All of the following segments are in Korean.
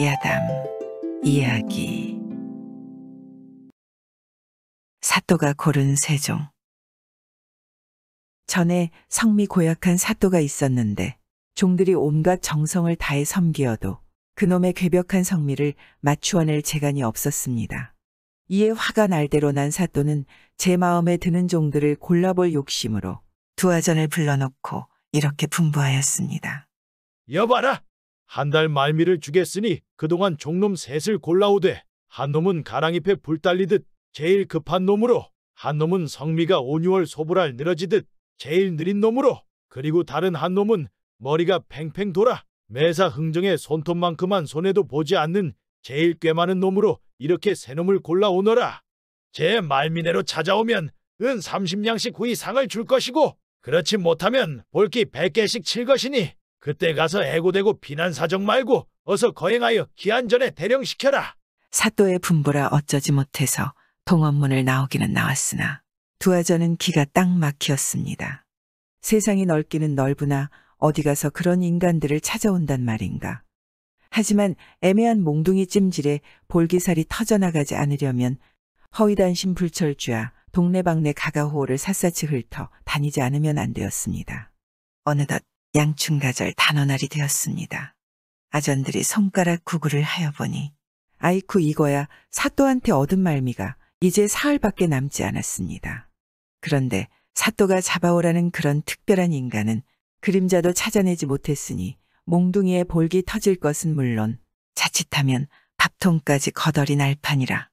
야담 이야기 사또가 고른 세종 전에 성미 고약한 사또가 있었는데 종들이 온갖 정성을 다해 섬기어도 그놈의 괴벽한 성미를 맞추어낼 재간이 없었습니다. 이에 화가 날대로 난 사또는 제 마음에 드는 종들을 골라볼 욕심으로 두아전을 불러놓고 이렇게 풍부하였습니다. 여봐라! 한달 말미를 주겠으니 그동안 종놈 셋을 골라오되 한 놈은 가랑잎에 불 달리듯 제일 급한 놈으로 한 놈은 성미가 온유월 소불알 늘어지듯 제일 느린 놈으로 그리고 다른 한 놈은 머리가 팽팽 돌아 매사 흥정의 손톱만큼만 손에도 보지 않는 제일 꽤 많은 놈으로 이렇게 세 놈을 골라오너라. 제 말미내로 찾아오면 은 30냥씩 구이상을 줄 것이고 그렇지 못하면 볼기 100개씩 칠 것이니 그때 가서 애고되고 비난사정 말고 어서 거행하여 기한전에 대령시켜라. 사또의 분보라 어쩌지 못해서 동원문을 나오기는 나왔으나 두아전은 기가 딱 막히었습니다. 세상이 넓기는 넓으나 어디 가서 그런 인간들을 찾아온단 말인가. 하지만 애매한 몽둥이 찜질에 볼기살이 터져나가지 않으려면 허위단신 불철주야 동네방네 가가호호를 샅샅이 흘터 다니지 않으면 안 되었습니다. 어느덧 양춘가절 단원날이 되었습니다. 아전들이 손가락 구글을 하여 보니 아이쿠 이거야 사또한테 얻은 말미가 이제 사흘밖에 남지 않았습니다. 그런데 사또가 잡아오라는 그런 특별한 인간은 그림자도 찾아내지 못했으니 몽둥이에 볼기 터질 것은 물론 자칫하면 밥통까지 거덜이 날 판이라.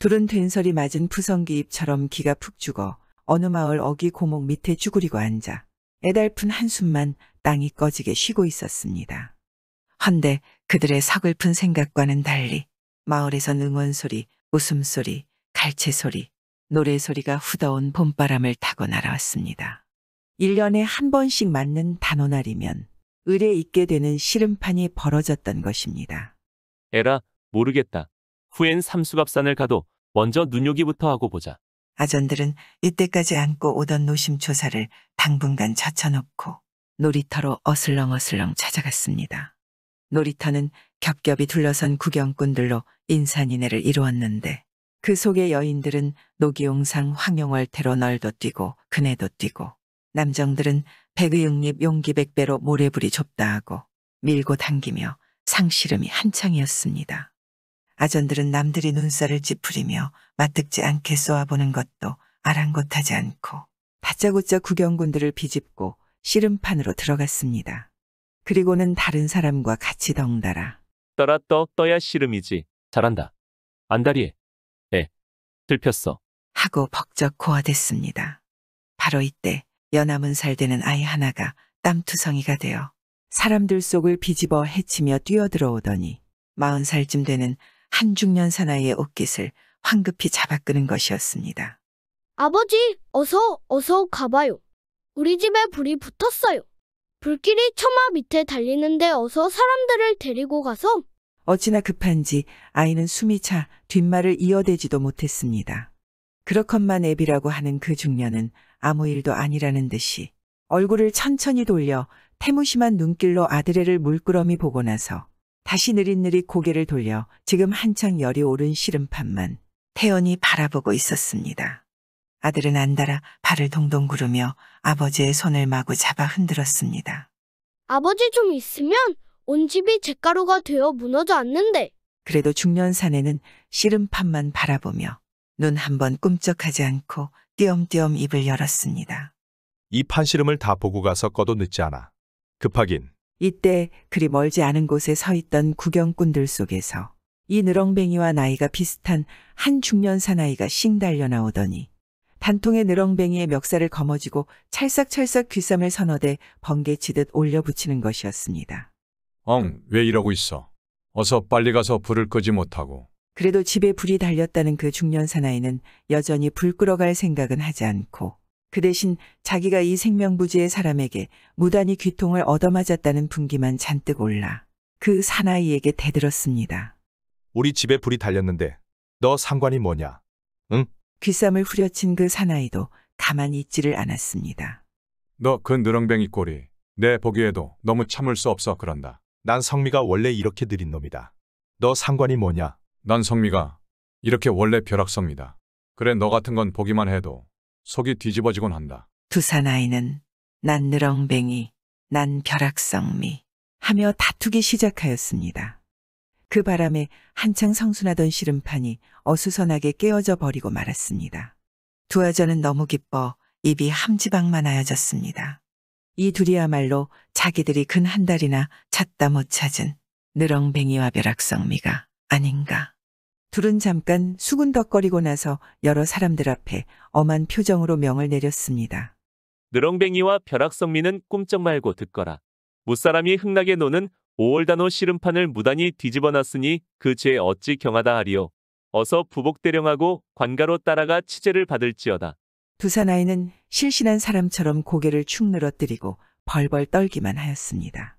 둘은 된설이 맞은 부성기잎처럼 기가 푹 죽어 어느 마을 어귀 고목 밑에 쭈그리고 앉아 애달픈 한숨만 땅이 꺼지게 쉬고 있었습니다. 헌데 그들의 서글픈 생각과는 달리 마을에선 응원소리, 웃음소리, 갈채소리, 노래소리가 후더운 봄바람을 타고 날아왔습니다. 1년에 한 번씩 맞는 단오날이면 의뢰 있게 되는 시름판이 벌어졌던 것입니다. 에라, 모르겠다. 후엔 삼수갑산을 가도 먼저 눈요기부터 하고 보자. 아전들은 이때까지 안고 오던 노심초사를 당분간 젖혀놓고 놀이터로 어슬렁어슬렁 찾아갔습니다. 놀이터는 겹겹이 둘러선 구경꾼들로 인산인해를 이루었는데 그 속의 여인들은 노기용상 황용월태로 널도 뛰고 그네도 뛰고 남정들은 백의육립 용기백배로 모래불이 좁다 하고 밀고 당기며 상시름이 한창이었습니다. 아전들은 남들이 눈살을 찌푸리며 마뜩지 않게 쏘아보는 것도 아랑곳하지 않고 바짜고짜구경군들을 비집고 씨름판으로 들어갔습니다. 그리고는 다른 사람과 같이 덩달아 떠라 떠 떠야 씨름이지. 잘한다. 안다리에. 에. 들폈어. 하고 벅적 고아댔습니다. 바로 이때 연암은 살되는 아이 하나가 땀투성이가 되어 사람들 속을 비집어 헤치며 뛰어들어오더니 마흔 살쯤 되는 한중년 사나이의 옷깃을 황급히 잡아끄는 것이었습니다. 아버지, 어서, 어서 가봐요. 우리 집에 불이 붙었어요. 불길이 처마 밑에 달리는데 어서 사람들을 데리고 가서 어찌나 급한지 아이는 숨이 차 뒷말을 이어대지도 못했습니다. 그렇건만 애비라고 하는 그 중년은 아무 일도 아니라는 듯이 얼굴을 천천히 돌려 태무심한 눈길로 아들애를 물끄러미 보고 나서 다시 느릿느릿 고개를 돌려 지금 한창 열이 오른 시름판만 태연이 바라보고 있었습니다. 아들은 안달아 발을 동동 구르며 아버지의 손을 마구 잡아 흔들었습니다. 아버지 좀 있으면 온 집이 잿가루가 되어 무너져 앉는데. 그래도 중년 사내는 시름판만 바라보며 눈 한번 꿈쩍하지 않고 띄엄띄엄 입을 열었습니다. 이 판시름을 다 보고 가서 꺼도 늦지 않아. 급하긴. 이때 그리 멀지 않은 곳에 서 있던 구경꾼들 속에서 이 느렁뱅이와 나이가 비슷한 한 중년 사나이가 싱 달려나오더니 단통의 느렁뱅이의 멱살을 거머쥐고 찰싹찰싹 귀쌈을 선어대 번개치듯 올려붙이는 것이었습니다. 엉, 왜 이러고 있어? 어서 빨리 가서 불을 끄지 못하고. 그래도 집에 불이 달렸다는 그 중년 사나이는 여전히 불 끌어갈 생각은 하지 않고 그 대신 자기가 이 생명부지의 사람에게 무단히 귀통을 얻어맞았다는 분기만 잔뜩 올라 그 사나이에게 대들었습니다. 우리 집에 불이 달렸는데 너 상관이 뭐냐? 응? 귀쌈을 후려친 그 사나이도 가만히 있지를 않았습니다. 너 그느렁뱅이 꼬리 내 보기에도 너무 참을 수 없어 그런다. 난 성미가 원래 이렇게 느린 놈이다. 너 상관이 뭐냐? 난 성미가 이렇게 원래 벼락성이다. 그래 너 같은 건 보기만 해도 속이 뒤집어지곤 한다. 두 사나이는 난느렁뱅이난 벼락성미 하며 다투기 시작하였습니다. 그 바람에 한창 성순하던 씨름판이 어수선하게 깨어져 버리고 말았습니다. 두 아저는 너무 기뻐 입이 함지방만 하여졌습니다. 이 둘이야말로 자기들이 근 한 달이나 찾다 못 찾은 느렁뱅이와 벼락성미가 아닌가. 둘은 잠깐 수군덕거리고 나서 여러 사람들 앞에 엄한 표정으로 명을 내렸습니다. 느렁뱅이와 벼락성미는 꿈쩍 말고 듣거라. 무사람이 흥나게 노는 5월단호 씨름판을 무단히 뒤집어놨으니 그 죄 어찌 경하다 하리오. 어서 부복대령하고 관가로 따라가 치제를 받을지어다. 두산아이는 실신한 사람처럼 고개를 축 늘어뜨리고 벌벌 떨기만 하였습니다.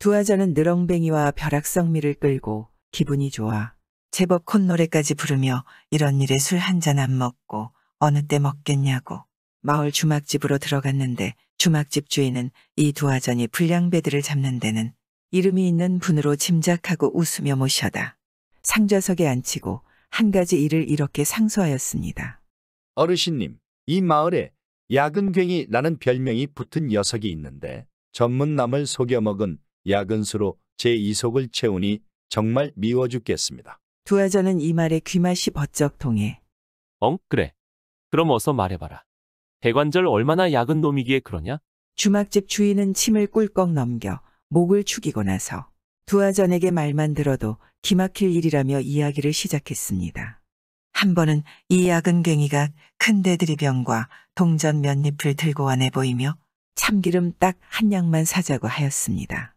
두 아자는 느렁뱅이와 벼락성미를 끌고 기분이 좋아 제법 콧노래까지 부르며 이런 일에 술 한 잔 안 먹고 어느 때 먹겠냐고 마을 주막집으로 들어갔는데 주막집 주인은 이두 아전이 불량배들을 잡는 데는 이름이 있는 분으로 짐작하고 웃으며 모셔다 상좌석에 앉히고 한 가지 일을 이렇게 상소하였습니다. 어르신님, 이 마을에 야근괭이라는 별명이 붙은 녀석이 있는데 전문남을 속여먹은 야근수로 제 이속을 채우니 정말 미워 죽겠습니다. 두아전은 이 말에 귀맛이 버쩍 동해 엉, 그래. 그럼 어서 말해봐라. 대관절 얼마나 약은 놈이기에 그러냐? 주막집 주인은 침을 꿀꺽 넘겨 목을 축이고 나서 두아전에게 말만 들어도 기막힐 일이라며 이야기를 시작했습니다. 한 번은 이 야근갱이가 큰 대들이병과 동전 몇 잎을 들고 와내 보이며 참기름 딱 한 양만 사자고 하였습니다.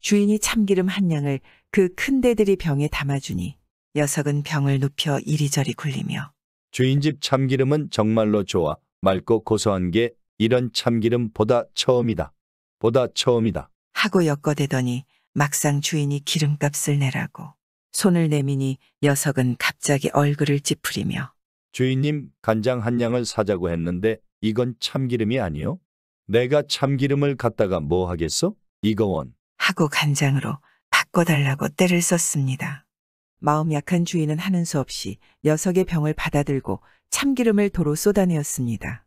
주인이 참기름 한 양을 그 큰 대들이 병에 담아주니 녀석은 병을 눕혀 이리저리 굴리며 주인집 참기름은 정말로 좋아. 맑고 고소한 게 이런 참기름보다 처음이다. 보다 처음이다. 하고 엮어대더니 막상 주인이 기름값을 내라고 손을 내미니 녀석은 갑자기 얼굴을 찌푸리며 주인님 간장 한 양을 사자고 했는데 이건 참기름이 아니요? 내가 참기름을 갖다가 뭐 하겠어? 이거원. 하고 간장으로 바꿔달라고 때를 썼습니다. 마음 약한 주인은 하는 수 없이 녀석의 병을 받아들고 참기름을 도로 쏟아내었습니다.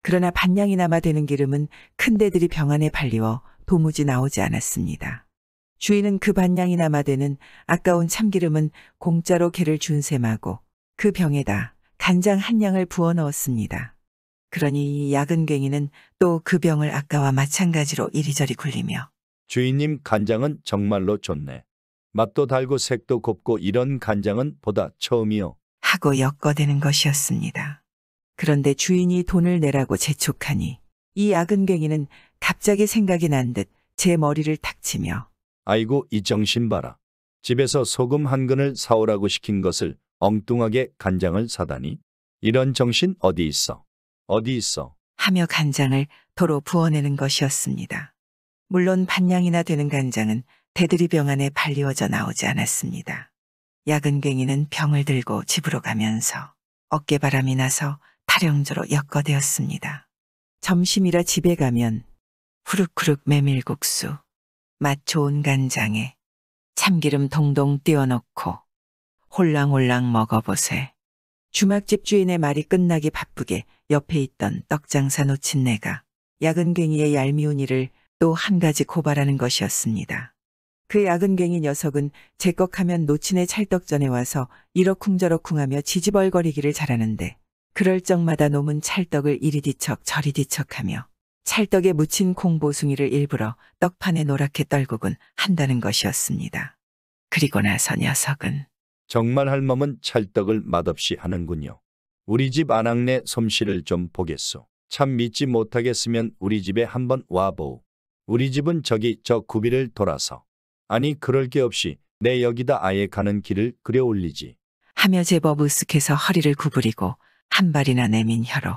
그러나 반량이 남아 되는 기름은 큰 대들이 병 안에 발리워 도무지 나오지 않았습니다. 주인은 그 반량이 남아 되는 아까운 참기름은 공짜로 개를 준 셈하고 그 병에다 간장 한 양을 부어 넣었습니다. 그러니 이야근갱이는또 그 병을 아까와 마찬가지로 이리저리 굴리며 주인님 간장은 정말로 좋네. 맛도 달고 색도 곱고 이런 간장은 보다 처음이요. 하고 엮어대는 것이었습니다. 그런데 주인이 돈을 내라고 재촉하니 이 악은갱이는 갑자기 생각이 난 듯 제 머리를 탁 치며 아이고 이 정신 봐라. 집에서 소금 한 근을 사오라고 시킨 것을 엉뚱하게 간장을 사다니 이런 정신 어디 있어. 어디 있어. 하며 간장을 도로 부어내는 것이었습니다. 물론 반냥이나 되는 간장은 대들이 병 안에 발리워져 나오지 않았습니다. 야근갱이는 병을 들고 집으로 가면서 어깨바람이 나서 탈영조로 엮어대었습니다. 점심이라 집에 가면 후룩후룩 메밀국수, 맛 좋은 간장에 참기름 동동 띄워놓고 홀랑홀랑 먹어보세. 주막집 주인의 말이 끝나기 바쁘게 옆에 있던 떡장사 놓친 내가 야근갱이의 얄미운 일을 또 한 가지 고발하는 것이었습니다. 그 야근갱이 녀석은 제꺽하면 노친의 찰떡전에 와서 이러쿵저러쿵하며 지지벌거리기를 잘하는데 그럴 적마다 놈은 찰떡을 이리 뒤척 저리 뒤척하며 찰떡에 묻힌 콩보숭이를 일부러 떡판에 노랗게 떨구곤 한다는 것이었습니다. 그리고 나서 녀석은 정말 할멈은 찰떡을 맛없이 하는군요. 우리 집 아낙네 솜씨를 좀 보겠소. 참 믿지 못하겠으면 우리 집에 한번 와보우. 우리 집은 저기 저 구비를 돌아서 아니 그럴 게 없이 내 여기다 아예 가는 길을 그려 올리지. 하며 제법 우스해서 허리를 구부리고 한 발이나 내민 혀로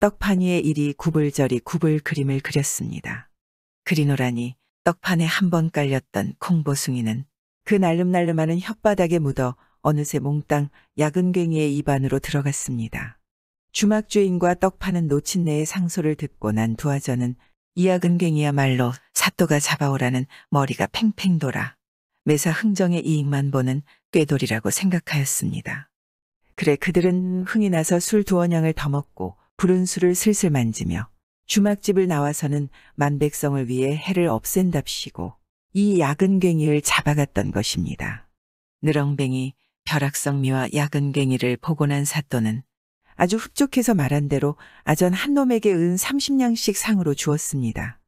떡판 위에 이리 구불저리 구불 그림을 그렸습니다. 그리노라니 떡판에 한 번 깔렸던 콩보숭이는 그 날름날름하는 혓바닥에 묻어 어느새 몽땅 야근갱이의 입안으로 들어갔습니다. 주막 주인과 떡 파는 놓친내의 상소를 듣고 난 두아전은 이하근갱이야말로 사또가 잡아오라는 머리가 팽팽 돌아 매사 흥정의 이익만 보는 꾀돌이라고 생각하였습니다. 그래 그들은 흥이 나서 술 두원양을 더 먹고 부른 술을 슬슬 만지며 주막집을 나와서는 만백성을 위해 해를 없앤답시고 이 야근갱이를 잡아갔던 것입니다. 느렁뱅이 벼락성미와 야근갱이를 보고 난 사또는 아주 흡족해서 말한 대로 아전 한 놈에게 은 30냥씩 상으로 주었습니다.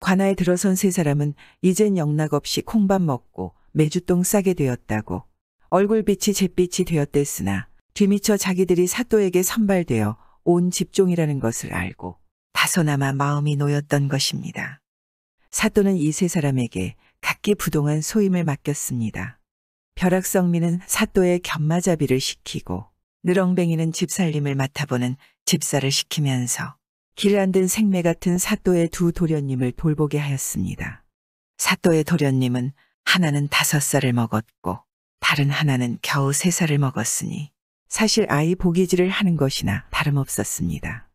관아에 들어선 세 사람은 이젠 영락 없이 콩밥 먹고 매주똥 싸게 되었다고. 얼굴빛이 잿빛이 되었댔으나 뒤미쳐 자기들이 사또에게 선발되어 온 집종이라는 것을 알고 다소나마 마음이 놓였던 것입니다. 사또는 이 세 사람에게 각기 부동한 소임을 맡겼습니다. 벼락성미는 사또의 견마잡이를 시키고 느렁뱅이는 집살림을 맡아보는 집사를 시키면서 길안든 생매 같은 사또의 두 도련님을 돌보게 하였습니다. 사또의 도련님은 하나는 다섯 살을 먹었고 다른 하나는 겨우 세 살을 먹었으니 사실 아이 보기질을 하는 것이나 다름없었습니다.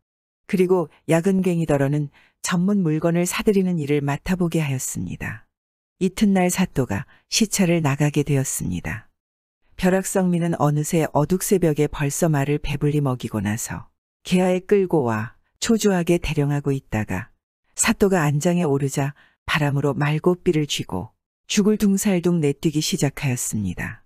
그리고 야근갱이더러는 전문 물건을 사들이는 일을 맡아보게 하였습니다. 이튿날 사또가 시차를 나가게 되었습니다. 벼락성미는 어느새 어둑새벽에 벌써 말을 배불리 먹이고 나서 개하에 끌고 와 초조하게 대령하고 있다가 사또가 안장에 오르자 바람으로 말고삐를 쥐고 죽을 둥살둥 내뛰기 시작하였습니다.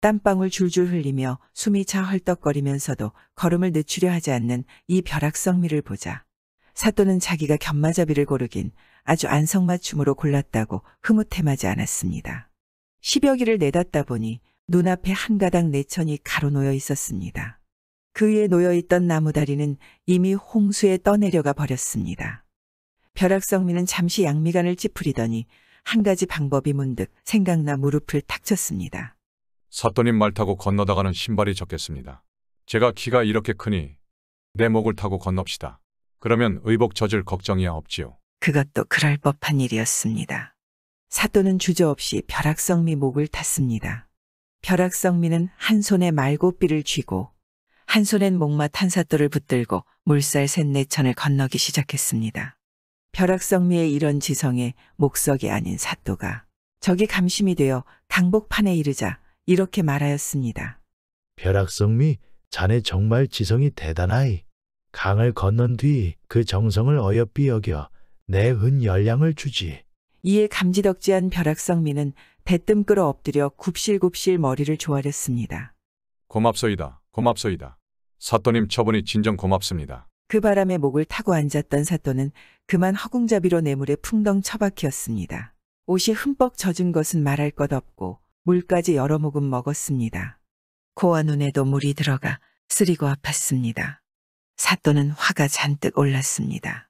땀방울 줄줄 흘리며 숨이 차 헐떡거리면서도 걸음을 늦추려 하지 않는 이 벼락성미를 보자 사또는 자기가 견마잡이를 고르긴 아주 안성맞춤으로 골랐다고 흐뭇해마지 않았습니다. 십여 기를 내닫다 보니 눈앞에 한가닥 내천이 가로놓여 있었습니다. 그 위에 놓여있던 나무다리는 이미 홍수에 떠내려가 버렸습니다. 벼락성미는 잠시 양미간을 찌푸리더니 한 가지 방법이 문득 생각나 무릎을 탁 쳤습니다. 사또님 말 타고 건너다가는 신발이 적겠습니다. 제가 키가 이렇게 크니 내 목을 타고 건넙시다. 그러면 의복 젖을 걱정이야 없지요. 그것도 그럴 법한 일이었습니다. 사또는 주저없이 벼락성미 목을 탔습니다. 벼락성미는 한 손에 말고삐를 쥐고 한 손엔 목마 탄사돌을 붙들고 물살 샌내천을 네 건너기 시작했습니다. 벼락성미의 이런 지성에 목석이 아닌 사또가 적이 감심이 되어 당복판에 이르자 이렇게 말하였습니다. 벼락성미, 자네 정말 지성이 대단하이. 강을 건넌 뒤 그 정성을 어여삐 여겨 내은 열량을 주지. 이에 감지덕지한 벼락성미는 대뜸 끌어 엎드려 굽실굽실 머리를 조아렸습니다. 고맙소이다. 고맙소이다. 사또님 처분이 진정 고맙습니다. 그 바람에 목을 타고 앉았던 사또는 그만 허공잡이로 뇌물에 풍덩 처박혔습니다. 옷이 흠뻑 젖은 것은 말할 것 없고 물까지 여러 모금 먹었습니다. 코와 눈에도 물이 들어가 쓰리고 아팠습니다. 사또는 화가 잔뜩 올랐습니다.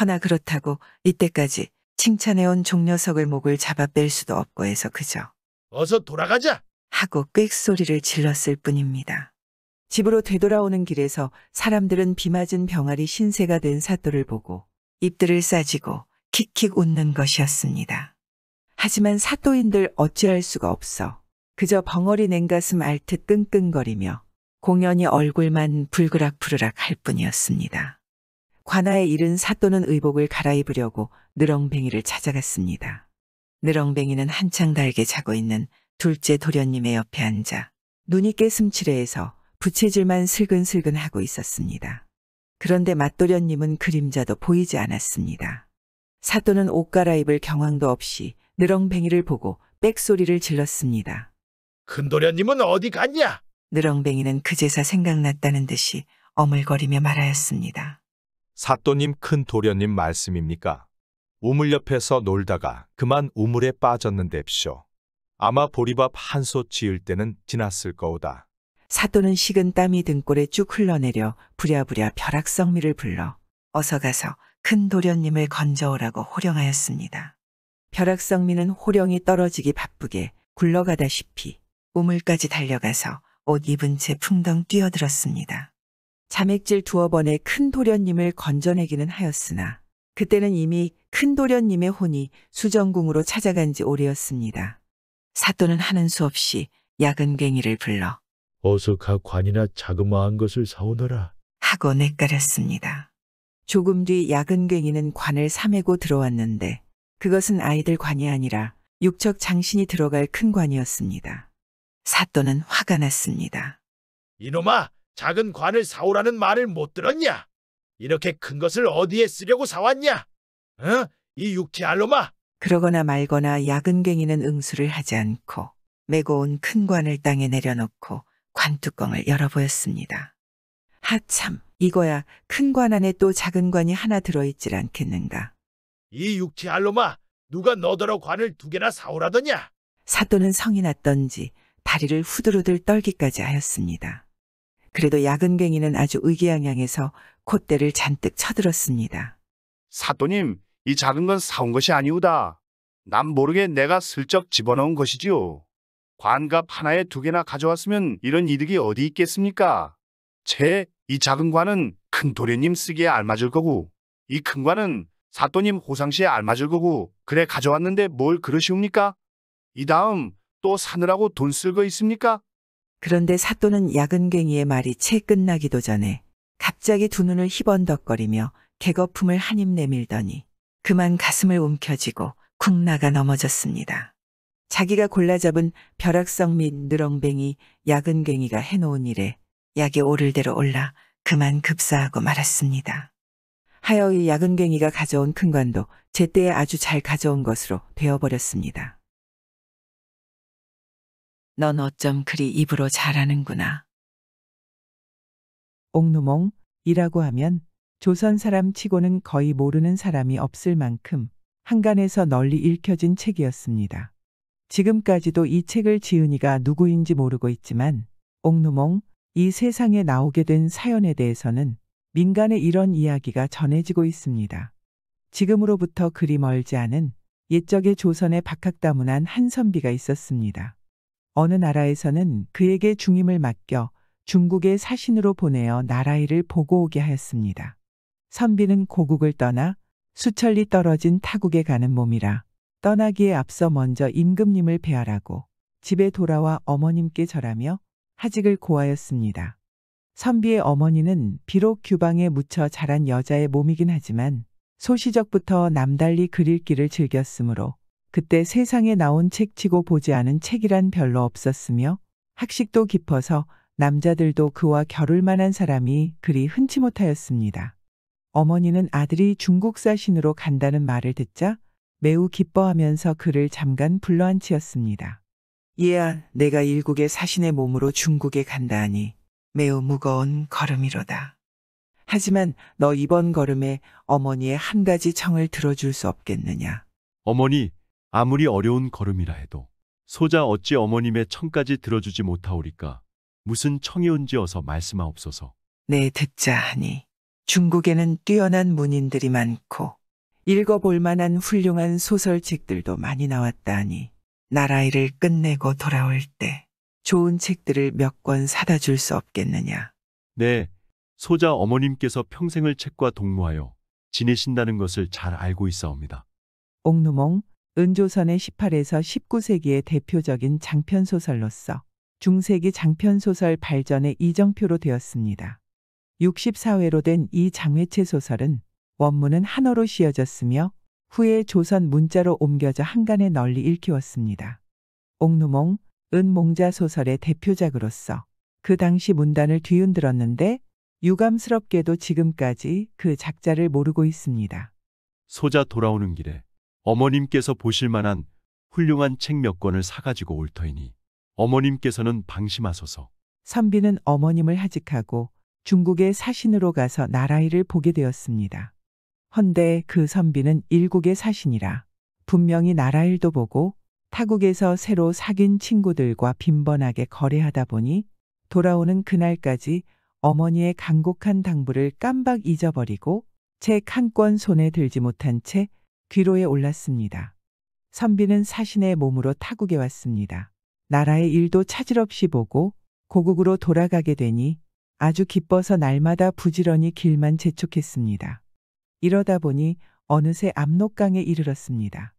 허나 그렇다고 이때까지 칭찬해온 종녀석을 목을 잡아뺄 수도 없고 해서 그저 어서 돌아가자. 하고 꽥 소리를 질렀을 뿐입니다. 집으로 되돌아오는 길에서 사람들은 비 맞은 병아리 신세가 된 사또를 보고 입들을 싸지고 킥킥 웃는 것이었습니다. 하지만 사또인들 어찌할 수가 없어 그저 벙어리 냉가슴 알듯 끙끙거리며 공연히 얼굴만 불그락부르락 할 뿐이었습니다. 관아에 이른 사또는 의복을 갈아입으려고 느렁뱅이를 찾아갔습니다. 느렁뱅이는 한창 달게 자고 있는 둘째 도련님의 옆에 앉아 눈이 깨슴치레해서 부채질만 슬근슬근 하고 있었습니다. 그런데 맞도련님은 그림자도 보이지 않았습니다. 사또는 옷 갈아입을 경황도 없이 느렁뱅이를 보고 빽소리를 질렀습니다. 큰도련님은 어디 갔냐? 느렁뱅이는 그제사 생각났다는 듯이 어물거리며 말하였습니다. 사또님 큰 도련님 말씀입니까? 우물 옆에서 놀다가 그만 우물에 빠졌는데쇼. 아마 보리밥 한솥 지을 때는 지났을 거오다. 사또는 식은 땀이 등골에 쭉 흘러내려 부랴부랴 벼락성미를 불러 어서 가서 큰 도련님을 건져오라고 호령하였습니다. 벼락성미는 호령이 떨어지기 바쁘게 굴러가다시피 우물까지 달려가서 옷 입은 채 풍덩 뛰어들었습니다. 자맥질 두어 번에 큰 도련님을 건져내기는 하였으나 그때는 이미 큰도련님의 혼이 수정궁으로 찾아간 지 오래였습니다. 사또는 하는 수 없이 야근갱이를 불러 어서 가 관이나 자그마한 것을 사오너라. 하고 내까렸습니다. 조금 뒤 야근갱이는 관을 사매고 들어왔는데 그것은 아이들 관이 아니라 육척 장신이 들어갈 큰 관이었습니다. 사또는 화가 났습니다. 이놈아, 작은 관을 사오라는 말을 못 들었냐? 이렇게 큰 것을 어디에 쓰려고 사왔냐? 응? 어? 이 육체알로마! 그러거나 말거나 야근갱이는 응수를 하지 않고 메고 온 큰 관을 땅에 내려놓고 관뚜껑을 열어보였습니다. 하참, 이거야 큰 관 안에 또 작은 관이 하나 들어있질 않겠는가. 이 육체알로마! 누가 너더러 관을 두 개나 사오라더냐? 사또는 성이 났던지 다리를 후들후들 떨기까지 하였습니다. 그래도 야근뱅이는 아주 의기양양해서 콧대를 잔뜩 쳐들었습니다. 사또님, 이 작은 건 사온 것이 아니우다. 남 모르게 내가 슬쩍 집어넣은 것이지요. 관갑 하나에 두 개나 가져왔으면 이런 이득이 어디 있겠습니까? 제, 이 작은 관은 큰 도련님 쓰기에 알맞을 거고, 이 큰 관은 사또님 호상시에 알맞을 거고, 그래 가져왔는데 뭘 그러시옵니까? 이 다음 또 사느라고 돈 쓸 거 있습니까? 그런데 사또는 야근갱이의 말이 채 끝나기도 전에 갑자기 두 눈을 희번덕거리며 개거품을 한입 내밀더니 그만 가슴을 움켜쥐고 쿵나가 넘어졌습니다. 자기가 골라잡은 벼락성 및 누렁뱅이 야근갱이가 해놓은 일에 약이 오를 대로 올라 그만 급사하고 말았습니다. 하여 이 야근갱이가 가져온 큰관도 제때에 아주 잘 가져온 것으로 되어버렸습니다. 넌 어쩜 그리 입으로 잘하는구나. 옥누몽이라고 하면 조선 사람 치고는 거의 모르는 사람이 없을 만큼 한간에서 널리 읽혀진 책이었습니다. 지금까지도 이 책을 지은이가 누구인지 모르고 있지만 옥누몽 이 세상에 나오게 된 사연에 대해서는 민간의 이런 이야기가 전해지고 있습니다. 지금으로부터 그리 멀지 않은 옛적의 조선의 박학다문한 한 선비가 있었습니다. 어느 나라에서는 그에게 중임을 맡겨 중국의 사신으로 보내어 나라일을 보고 오게 하였습니다. 선비는 고국을 떠나 수천리 떨어진 타국에 가는 몸이라 떠나기에 앞서 먼저 임금님을 배하라고 집에 돌아와 어머님께 절하며 하직을 고하였습니다. 선비의 어머니는 비록 규방에 묻혀 자란 여자의 몸이긴 하지만 소시적부터 남달리 그릴 길을 즐겼으므로 그때 세상에 나온 책치고 보지 않은 책이란 별로 없었으며 학식도 깊어서 남자들도 그와 겨룰 만한 사람이 그리 흔치 못하였습니다. 어머니는 아들이 중국 사신으로 간다는 말을 듣자 매우 기뻐하면서 그를 잠깐 불러앉히었습니다. 얘야, 내가 일국의 사신의 몸으로 중국에 간다 하니 매우 무거운 걸음이로다. 하지만 너 이번 걸음에 어머니의 한 가지 청을 들어줄 수 없겠느냐. 어머니, 아무리 어려운 걸음이라 해도 소자 어찌 어머님의 청까지 들어주지 못하오리까 무슨 청이온지 어서 말씀하옵소서. 네 듣자 하니 중국에는 뛰어난 문인들이 많고 읽어볼 만한 훌륭한 소설책들도 많이 나왔다 하니 나라 일을 끝내고 돌아올 때 좋은 책들을 몇 권 사다 줄 수 없겠느냐. 네, 소자 어머님께서 평생을 책과 동무하여 지내신다는 것을 잘 알고 있사옵니다. 옥누몽 은조선의 18에서 19세기의 대표적인 장편소설로서 중세기 장편소설 발전의 이정표로 되었습니다. 64회로 된 이 장회체 소설은 원문은 한어로 씌어졌으며 후에 조선 문자로 옮겨져 한간에 널리 읽히웠습니다옥누몽 은몽자 소설의 대표작으로서 그 당시 문단을 뒤흔들었는데 유감스럽게도 지금까지 그 작자를 모르고 있습니다. 소자 돌아오는 길에 어머님께서 보실 만한 훌륭한 책 몇 권을 사가지고 올 터이니 어머님께서는 방심하소서. 선비는 어머님을 하직하고 중국의 사신으로 가서 나라이를 보게 되었습니다. 헌데 그 선비는 일국의 사신이라 분명히 나라일도 보고 타국에서 새로 사귄 친구들과 빈번하게 거래하다 보니 돌아오는 그날까지 어머니의 간곡한 당부를 깜박 잊어버리고 책 한 권 손에 들지 못한 채 귀로에 올랐습니다. 선비는 사신의 몸으로 타국에 왔습니다. 나라의 일도 차질 없이 보고 고국으로 돌아가게 되니 아주 기뻐서 날마다 부지런히 길만 재촉했습니다. 이러다 보니 어느새 압록강에 이르렀습니다.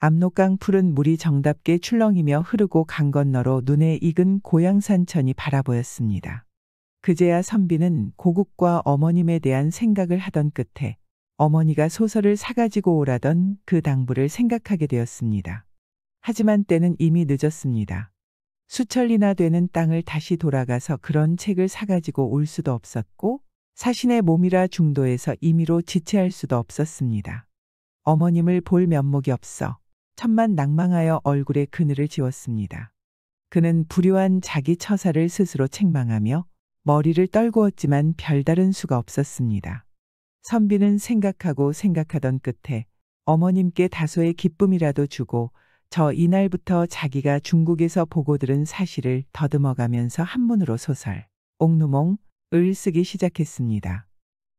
압록강 푸른 물이 정답게 출렁이며 흐르고 강 건너로 눈에 익은 고향산천이 바라보였습니다. 그제야 선비는 고국과 어머님에 대한 생각을 하던 끝에 어머니가 소설을 사가지고 오라던 그 당부를 생각하게 되었습니다. 하지만 때는 이미 늦었습니다. 수천리나 되는 땅을 다시 돌아가서 그런 책을 사가지고 올 수도 없었고 사신의 몸이라 중도에서 임의로 지체할 수도 없었습니다. 어머님을 볼 면목이 없어 천만 낭망하여 얼굴에 그늘을 지웠습니다. 그는 불효한 자기 처사를 스스로 책망하며 머리를 떨구었지만 별다른 수가 없었습니다. 선비는 생각하고 생각하던 끝에 어머님께 다소의 기쁨이라도 주고 저 이날부터 자기가 중국에서 보고 들은 사실을 더듬어가면서 한문으로 소설 옥누몽을 쓰기 시작했습니다.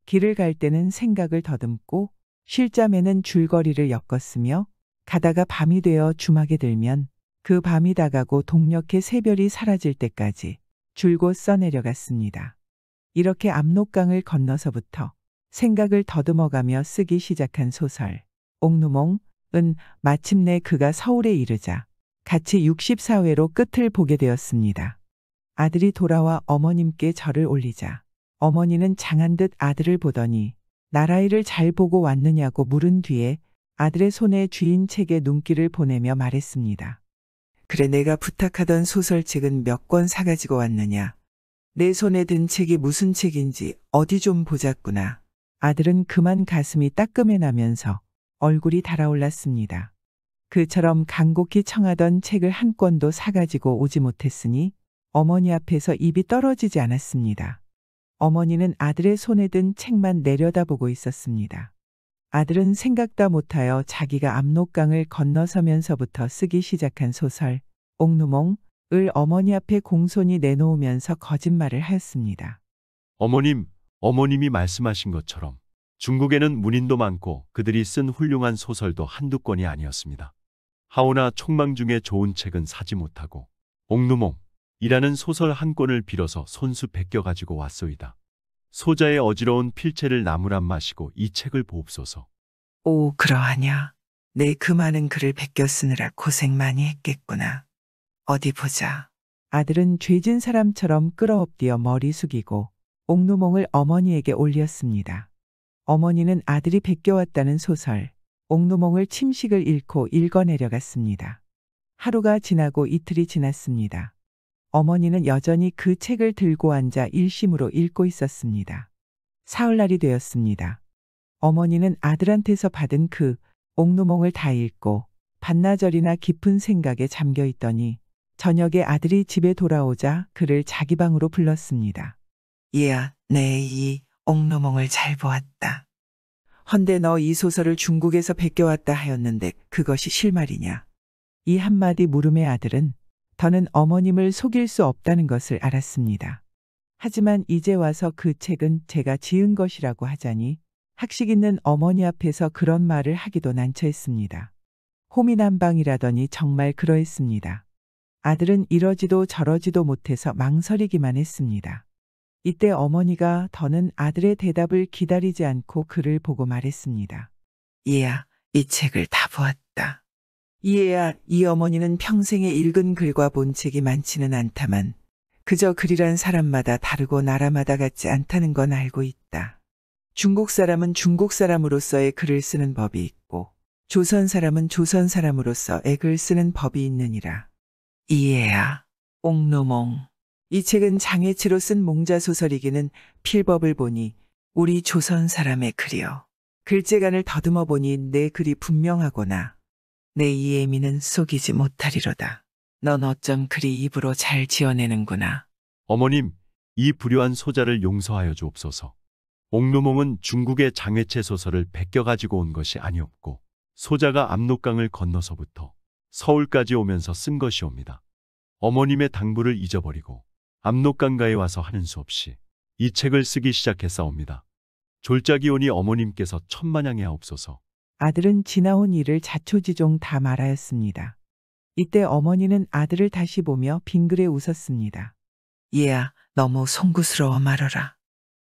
길을 갈 때는 생각을 더듬고 실잠에는 줄거리를 엮었으며 가다가 밤이 되어 주막에 들면 그 밤이 다가고 동녘해 새별이 사라질 때까지 줄곧 써내려갔습니다. 이렇게 압록강을 건너서부터 생각을 더듬어가며 쓰기 시작한 소설 옥누몽은 마침내 그가 서울에 이르자 같이 64회로 끝을 보게 되었습니다. 아들이 돌아와 어머님께 절을 올리자 어머니는 장한 듯 아들을 보더니 나라이를 잘 보고 왔느냐고 물은 뒤에 아들의 손에 쥐인 책에 눈길을 보내며 말했습니다. 그래 내가 부탁하던 소설책은 몇 권 사가지고 왔느냐. 내 손에 든 책이 무슨 책인지 어디 좀 보자꾸나. 아들은 그만 가슴이 따끔해 나면서 얼굴이 달아올랐습니다. 그처럼 간곡히 청하던 책을 한 권도 사가지고 오지 못했으니 어머니 앞에서 입이 떨어지지 않았습니다. 어머니는 아들의 손에 든 책만 내려다보고 있었습니다. 아들은 생각다 못하여 자기가 압록강을 건너서면서부터 쓰기 시작한 소설 옥누몽을 어머니 앞에 공손히 내놓으면서 거짓말을 하였습니다. 어머님, 어머님이 말씀하신 것처럼 중국에는 문인도 많고 그들이 쓴 훌륭한 소설도 한두 권이 아니었습니다. 하오나 총망 중에 좋은 책은 사지 못하고 옥누몽이라는 소설 한 권을 빌어서 손수 베껴 가지고 왔소이다. 소자의 어지러운 필체를 나무란 마시고 이 책을 보옵소서. 오 그러하냐. 내 그 많은 글을 베껴 쓰느라 고생 많이 했겠구나. 어디 보자. 아들은 죄진 사람처럼 끌어엎디어 머리 숙이고 옥노몽을 어머니에게 올렸습니다. 어머니는 아들이 베껴왔다는 소설, 옥노몽을 침식을 잃고 읽어내려갔습니다. 하루가 지나고 이틀이 지났습니다. 어머니는 여전히 그 책을 들고 앉아 일심으로 읽고 있었습니다. 사흘날이 되었습니다. 어머니는 아들한테서 받은 그 옥노몽을 다 읽고 반나절이나 깊은 생각에 잠겨 있더니 저녁에 아들이 집에 돌아오자 그를 자기 방으로 불렀습니다. 이야 내이 옥로몽을 잘 보았다. 헌데 너 이 소설을 중국에서 베껴왔다 하였는데 그것이 실말이냐. 이 한마디 물음의 아들은 더는 어머님을 속일 수 없다는 것을 알았습니다. 하지만 이제 와서 그 책은 제가 지은 것이라고 하자니 학식 있는 어머니 앞에서 그런 말을 하기도 난처했습니다. 호미난방이라더니 정말 그러했습니다. 아들은 이러지도 저러지도 못해서 망설이기만 했습니다. 이때 어머니가 더는 아들의 대답을 기다리지 않고 글을 보고 말했습니다. 얘야, 이 책을 다 보았다. 이해야, 이 어머니는 평생에 읽은 글과 본 책이 많지는 않다만, 그저 글이란 사람마다 다르고 나라마다 같지 않다는 건 알고 있다. 중국 사람은 중국 사람으로서의 글을 쓰는 법이 있고, 조선 사람은 조선 사람으로서 액을 쓰는 법이 있느니라. 이해야, 옥노몽. 이 책은 장애치로 쓴 몽자 소설이기는 필법을 보니 우리 조선 사람의 글이요. 글재간을 더듬어 보니 내 글이 분명하거나 내 이예미는 속이지 못하리로다. 넌 어쩜 그리 입으로 잘 지어내는구나. 어머님, 이 불효한 소자를 용서하여 주옵소서. 옥노몽은 중국의 장외체 소설을 베껴 가지고 온 것이 아니었고 소자가 압록강을 건너서부터 서울까지 오면서 쓴 것이옵니다. 어머님의 당부를 잊어버리고 압록강가에 와서 하는 수 없이 이 책을 쓰기 시작했사옵니다. 졸작이오니 어머님께서 천만양에 없어서 아들은 지나온 일을 자초지종 다 말하였습니다. 이때 어머니는 아들을 다시 보며 빙그레 웃었습니다. 얘야, 너무 송구스러워 말어라.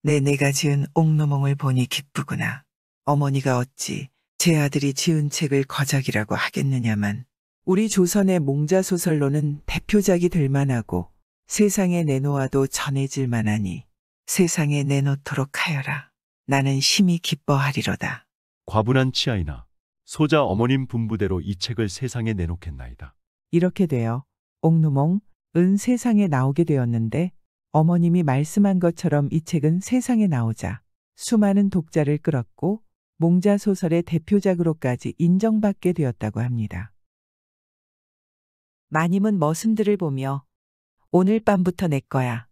내 내가 지은 옥노몽을 보니 기쁘구나. 어머니가 어찌 제 아들이 지은 책을 거작이라고 하겠느냐만. 우리 조선의 몽자소설로는 대표작이 될 만하고 세상에 내놓아도 전해질 만하니 세상에 내놓도록 하여라. 나는 심히 기뻐하리로다. 과분한 치아이나 소자 어머님 분부대로 이 책을 세상에 내놓겠나이다. 이렇게 되어 옥누몽은 세상에 나오게 되었는데 어머님이 말씀한 것처럼 이 책은 세상에 나오자 수많은 독자를 끌었고 몽자 소설의 대표작으로까지 인정받게 되었다고 합니다. 마님은 머슴들을 보며 오늘 밤부터 낼 거야.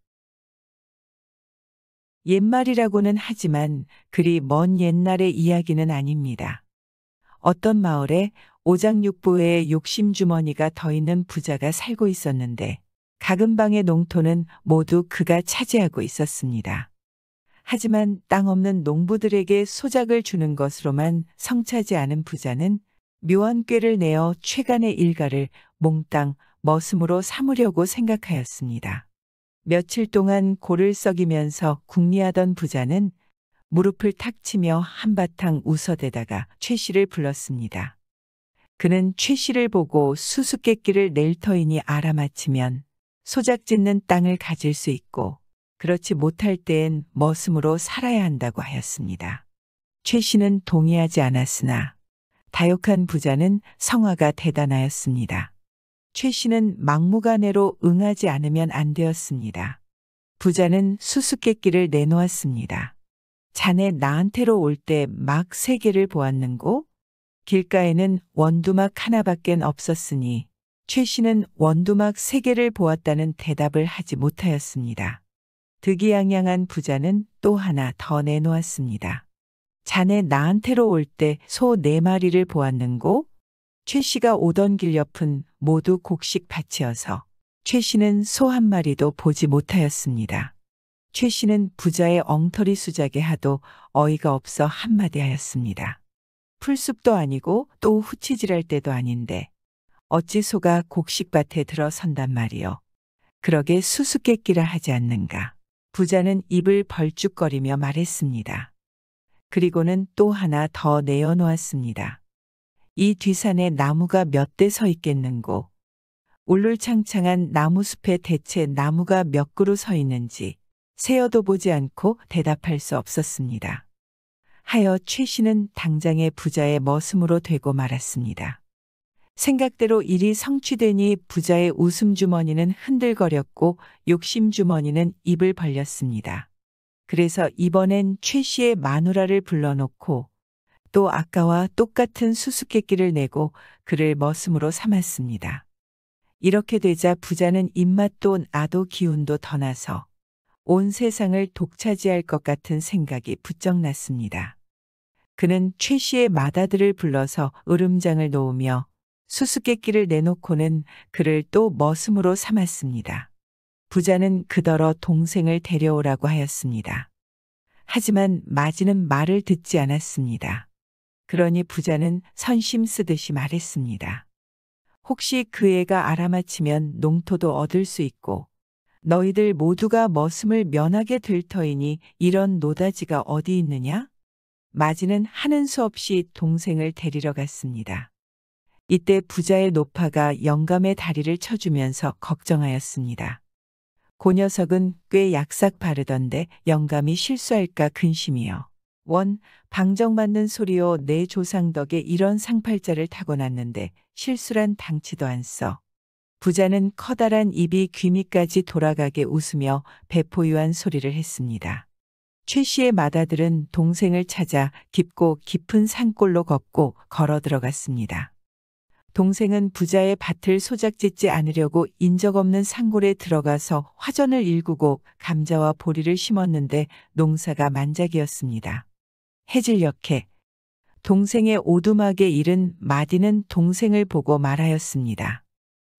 옛말이라고는 하지만 그리 먼 옛날의 이야기는 아닙니다. 어떤 마을에 오장육부의 욕심주머니가 더 있는 부자가 살고 있었는데 가금 방의 농토는 모두 그가 차지하고 있었습니다. 하지만 땅 없는 농부들에게 소작을 주는 것으로만 성차지 않은 부자는 묘한 꾀를 내어 최간의 일가를 몽땅 머슴으로 삼으려고 생각하였습니다. 며칠 동안 고를 썩이면서 궁리하던 부자는 무릎을 탁 치며 한바탕 웃어대다가 최 씨를 불렀습니다. 그는 최 씨를 보고 수수께끼를 낼 터이니 알아맞히면 소작 짓는 땅을 가질 수 있고 그렇지 못할 때엔 머슴으로 살아야 한다고 하였습니다. 최 씨는 동의하지 않았으나 다욕한 부자는 성화가 대단하였습니다. 최 씨는 막무가내로 응하지 않으면 안 되었습니다. 부자는 수수께끼를 내놓았습니다. 자네 나한테로 올 때 막세계를 보았는고? 길가에는 원두막 하나밖엔 없었으니 최 씨는 원두막 세계를 보았다는 대답을 하지 못하였습니다. 득이양양한 부자는 또 하나 더 내놓았습니다. 자네 나한테로 올 때 소 네 마리를 보았는고? 최 씨가 오던 길 옆은 모두 곡식 밭이어서 최 씨는 소 한 마리도 보지 못하였습니다. 최 씨는 부자의 엉터리 수작에 하도 어이가 없어 한마디 하였습니다. 풀숲도 아니고 또 후치질할 때도 아닌데 어찌 소가 곡식밭에 들어선단 말이오 그러게 수수께끼라 하지 않는가. 부자는 입을 벌쭉거리며 말했습니다. 그리고는 또 하나 더 내어놓았습니다. 이 뒤산에 나무가 몇 대 서 있겠는고 울룰창창한 나무숲에 대체 나무가 몇 그루 서 있는지 세어도 보지 않고 대답할 수 없었습니다. 하여 최 씨는 당장의 부자의 머슴으로 되고 말았습니다. 생각대로 일이 성취되니 부자의 웃음주머니는 흔들거렸고 욕심주머니는 입을 벌렸습니다. 그래서 이번엔 최 씨의 마누라를 불러놓고 또 아까와 똑같은 수수께끼를 내고 그를 머슴으로 삼았습니다. 이렇게 되자 부자는 입맛도 나도 기운도 더 나서 온 세상을 독차지할 것 같은 생각이 부쩍 났습니다. 그는 최 씨의 마다들을 불러서 으름장을 놓으며 수수께끼를 내놓고는 그를 또 머슴으로 삼았습니다. 부자는 그더러 동생을 데려오라고 하였습니다. 하지만 마지는 말을 듣지 않았습니다. 그러니 부자는 선심 쓰듯이 말했습니다. 혹시 그 애가 알아맞히면 농토도 얻을 수 있고 너희들 모두가 머슴을 면하게 될 터이니 이런 노다지가 어디 있느냐? 마지는 하는 수 없이 동생을 데리러 갔습니다. 이때 부자의 노파가 영감의 다리를 쳐주면서 걱정하였습니다. 고 녀석은 꽤 약삭 바르던데 영감이 실수할까 근심이요. 원, 방정맞는 소리요 내 조상 덕에 이런 상팔자를 타고났는데 실수란 당치도 안 써. 부자는 커다란 입이 귀미까지 돌아가게 웃으며 배포유한 소리를 했습니다. 최 씨의 마다들은 동생을 찾아 깊고 깊은 산골로 걷고 걸어 들어갔습니다. 동생은 부자의 밭을 소작짓지 않으려고 인적 없는 산골에 들어가서 화전을 일구고 감자와 보리를 심었는데 농사가 만작이었습니다. 해질녘에 동생의 오두막에 이른 마디는 동생을 보고 말하였습니다.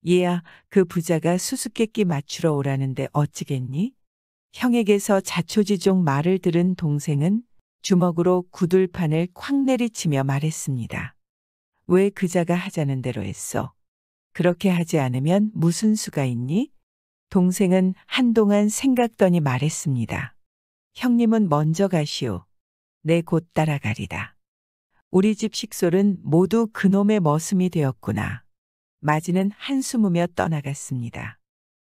얘야, 그 부자가 수수께끼 맞추러 오라는데 어찌겠니? 형에게서 자초지종 말을 들은 동생은 주먹으로 구둘판을 쾅 내리치며 말했습니다. 왜 그자가 하자는 대로 했어? 그렇게 하지 않으면 무슨 수가 있니? 동생은 한동안 생각더니 말했습니다. 형님은 먼저 가시오. 내곧 따라가리다. 우리 집 식솔은 모두 그놈의 머슴이 되었구나. 마지는 한숨으며 떠나갔습니다.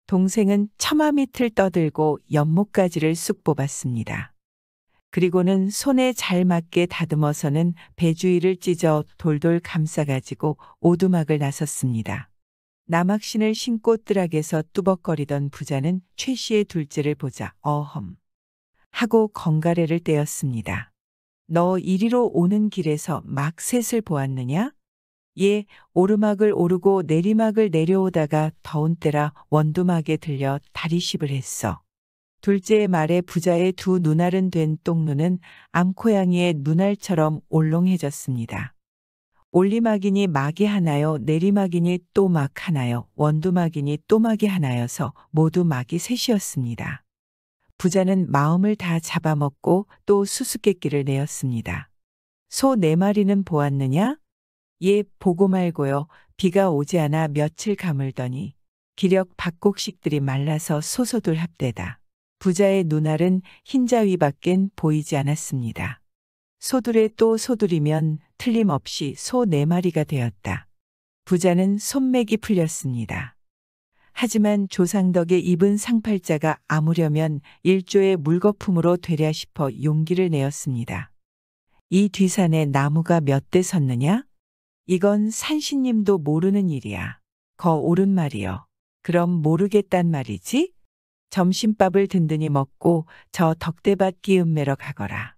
동생은 처마 밑을 떠들고 연못가지를 쑥 뽑았습니다. 그리고는 손에 잘 맞게 다듬어서는 배주위를 찢어 돌돌 감싸가지고 오두막을 나섰습니다. 남학신을 신고 뜨락에서 뚜벅거리던 부자는 최 씨의 둘째를 보자 어험 하고 건가래를 떼었습니다. 너 이리로 오는 길에서 막셋을 보았느냐? 예, 오르막을 오르고 내리막을 내려오다가 더운 때라 원두막에 들려 다리십을 했어. 둘째의 말에 부자의 두 눈알은 된 똥눈은 암코양이의 눈알처럼 올롱해졌습니다. 올리막이니 막이 하나요, 내리막이니 또 막 하나요, 원두막이니 또 막이 하나여서 모두 막이 셋이었습니다. 부자는 마음을 다 잡아먹고 또 수수께끼를 내었습니다. 소 네 마리는 보았느냐? 예, 보고 말고요. 비가 오지 않아 며칠 가물더니 기력 박곡식들이 말라서 소소들 합대다. 부자의 눈알은 흰자위 밖엔 보이지 않았습니다. 소들의 또 소들이면 틀림없이 소 네 마리가 되었다. 부자는 손맥이 풀렸습니다. 하지만 조상덕의 입은 상팔자가 아무려면 일조의 물거품으로 되랴 싶어 용기를 내었습니다. 이 뒤산에 나무가 몇 대 섰느냐? 이건 산신님도 모르는 일이야. 거 옳은 말이여. 그럼 모르겠단 말이지? 점심밥을 든든히 먹고 저 덕대밭 기음매러 가거라.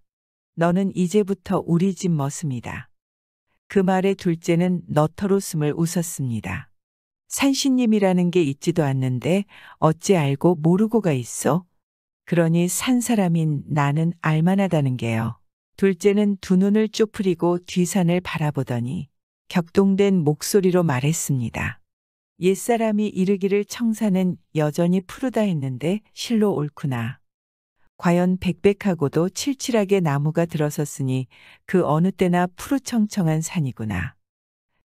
너는 이제부터 우리 집 머슴이다. 그말의 둘째는 너터로 숨을 웃었습니다. 산신님이라는 게 있지도 않는데 어찌 알고 모르고가 있어? 그러니 산 사람인 나는 알만하다는 게요. 둘째는 두 눈을 쪼프리고 뒤산을 바라보더니 격동된 목소리로 말했습니다. 옛사람이 이르기를 청산은 여전히 푸르다 했는데 실로 옳구나. 과연 백백하고도 칠칠하게 나무가 들어섰으니 그 어느 때나 푸르청청한 산이구나.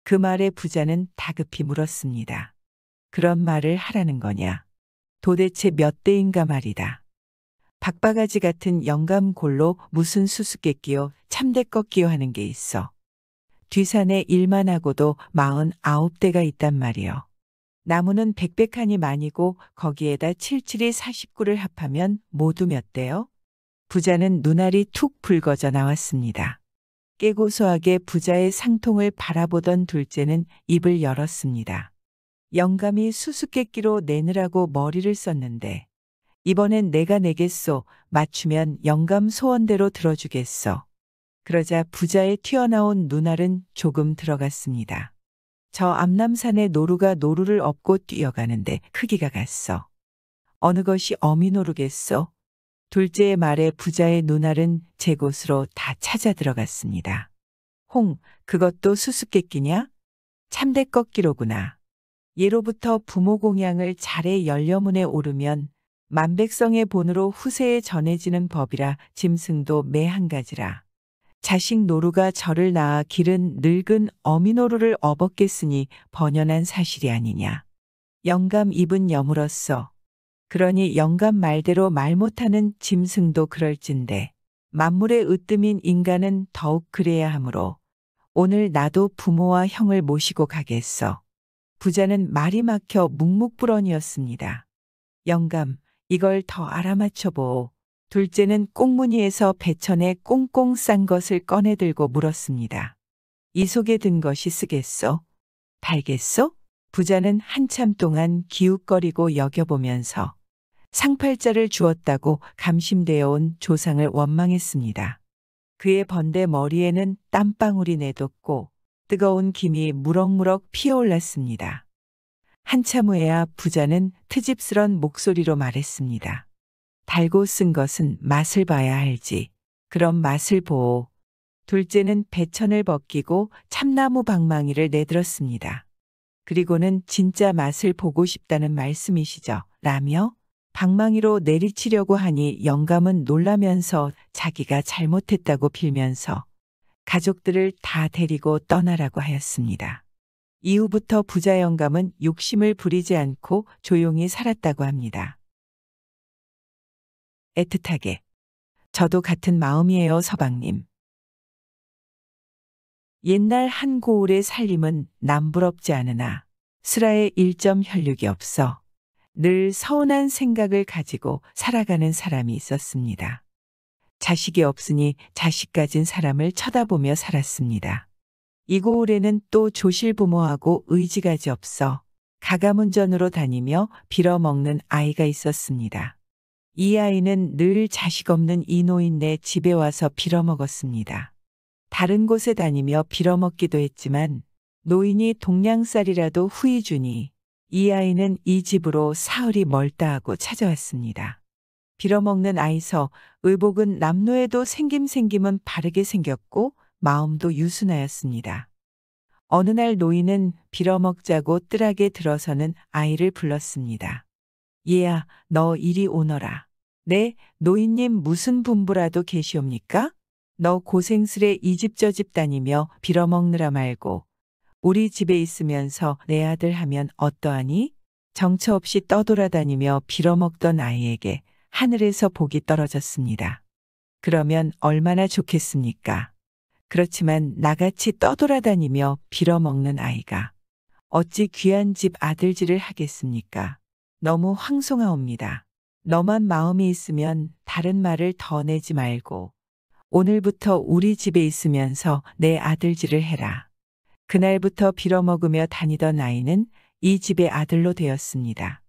그 말에 부자는 다급히 물었습니다. 그런 말을 하라는 거냐? 도대체 몇 대인가 말이다. 박바가지 같은 영감골로 무슨 수수께끼요 참대 꺾기요 하는 게 있어. 뒤산에 일만 하고도 마흔 아홉 대가 있단 말이요. 나무는 백백하니 많이고 거기에다 칠칠이 사십구를 합하면 모두 몇 대요? 부자는 눈알이 툭 붉어져 나왔습니다. 깨고소하게 부자의 상통을 바라보던 둘째는 입을 열었습니다. 영감이 수수께끼로 내느라고 머리를 썼는데 이번엔 내가 내겠소 맞추면 영감 소원대로 들어주겠소. 그러자 부자의 튀어나온 눈알은 조금 들어갔습니다. 저 암남산의 노루가 노루를 업고 뛰어가는데 크기가 갔어. 어느 것이 어미 노루겠소? 둘째의 말에 부자의 눈알은 제 곳으로 다 찾아 들어갔습니다. 홍, 그것도 수수께끼냐? 참대 꺾기로구나. 예로부터 부모 공양을 잘해 열려문에 오르면 만백성의 본으로 후세에 전해지는 법이라 짐승도 매 한 가지라. 자식 노루가 저를 낳아 길은 늙은 어미노루를 업었겠으니 번연한 사실이 아니냐. 영감 입은 여물었어. 그러니 영감 말대로 말 못하는 짐승도 그럴진데 만물의 으뜸인 인간은 더욱 그래야 하므로 오늘 나도 부모와 형을 모시고 가겠어. 부자는 말이 막혀 묵묵불언이었습니다. 영감, 이걸 더 알아맞혀보. 오 둘째는 꽁무니에서 배천에 꽁꽁 싼 것을 꺼내들고 물었습니다. 이 속에 든 것이 쓰겠소? 달겠소? 부자는 한참 동안 기웃거리고 여겨보면서 상팔자를 주었다고 감심되어 온 조상을 원망했습니다. 그의 번데 머리에는 땀방울이 내돋고 뜨거운 김이 무럭무럭 피어올랐습니다. 한참 후에야 아 부자는 트집스런 목소리로 말했습니다. 달고 쓴 것은 맛을 봐야 알지. 그럼 맛을 보오. 둘째는 배천을 벗기고 참나무 방망이를 내들었습니다. 그리고는 진짜 맛을 보고 싶다는 말씀이시죠. 라며 방망이로 내리치려고 하니 영감은 놀라면서 자기가 잘못했다고 빌면서 가족들을 다 데리고 떠나라고 하였습니다. 이후부터 부자 영감은 욕심을 부리지 않고 조용히 살았다고 합니다. 애틋하게 저도 같은 마음이에요 서방님. 옛날 한 고을의 살림은 남부럽지 않으나 스라의 일점 혈육이 없어 늘 서운한 생각을 가지고 살아가는 사람이 있었습니다. 자식이 없으니 자식 가진 사람을 쳐다보며 살았습니다. 이고을에는 또 조실 부모하고 의지가지 없어 가가문전으로 다니며 빌어먹는 아이가 있었습니다. 이 아이는 늘 자식 없는 이 노인네 집에 와서 빌어먹었습니다. 다른 곳에 다니며 빌어먹기도 했지만 노인이 동양쌀이라도 후이 주니 이 아이는 이 집으로 사흘이 멀다 하고 찾아왔습니다. 빌어먹는 아이서 의복은 남노에도 생김생김은 바르게 생겼고 마음도 유순하였습니다. 어느 날 노인은 빌어먹자고 뜰하게 들어서는 아이를 불렀습니다. 얘야, 너 이리 오너라. 네, 노인님 무슨 분부라도 계시옵니까? 너 고생스레 이집 저집 집 다니며 빌어먹느라 말고 우리 집에 있으면서 내 아들 하면 어떠하니? 정처 없이 떠돌아다니며 빌어먹던 아이에게 하늘에서 복이 떨어졌습니다. 그러면 얼마나 좋겠습니까? 그렇지만 나같이 떠돌아다니며 빌어먹는 아이가 어찌 귀한 집 아들질을 하겠습니까? 너무 황송하옵니다. 너만 마음이 있으면 다른 말을 더 내지 말고 오늘부터 우리 집에 있으면서 내 아들질을 해라. 그날부터 빌어먹으며 다니던 아이는 이 집의 아들로 되었습니다.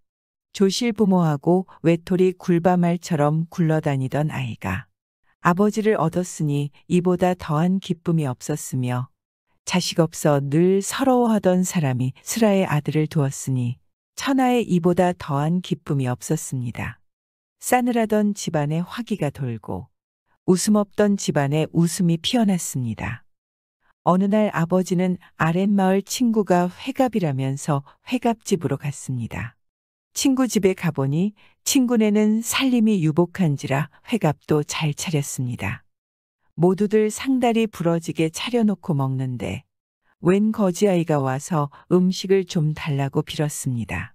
조실 부모하고 외톨이 굴바말처럼 굴러다니던 아이가 아버지를 얻었으니 이보다 더한 기쁨이 없었으며 자식 없어 늘 서러워하던 사람이 슬아의 아들을 두었으니 천하에 이보다 더한 기쁨이 없었습니다. 싸늘하던 집안에 화기가 돌고 웃음 없던 집안에 웃음이 피어났습니다. 어느 날 아버지는 아랫마을 친구가 회갑이라면서 회갑집으로 갔습니다. 친구 집에 가보니 친구네는 살림이 유복한지라 회갑도 잘 차렸습니다. 모두들 상다리 부러지게 차려놓고 먹는데 웬 거지아이가 와서 음식을 좀 달라고 빌었습니다.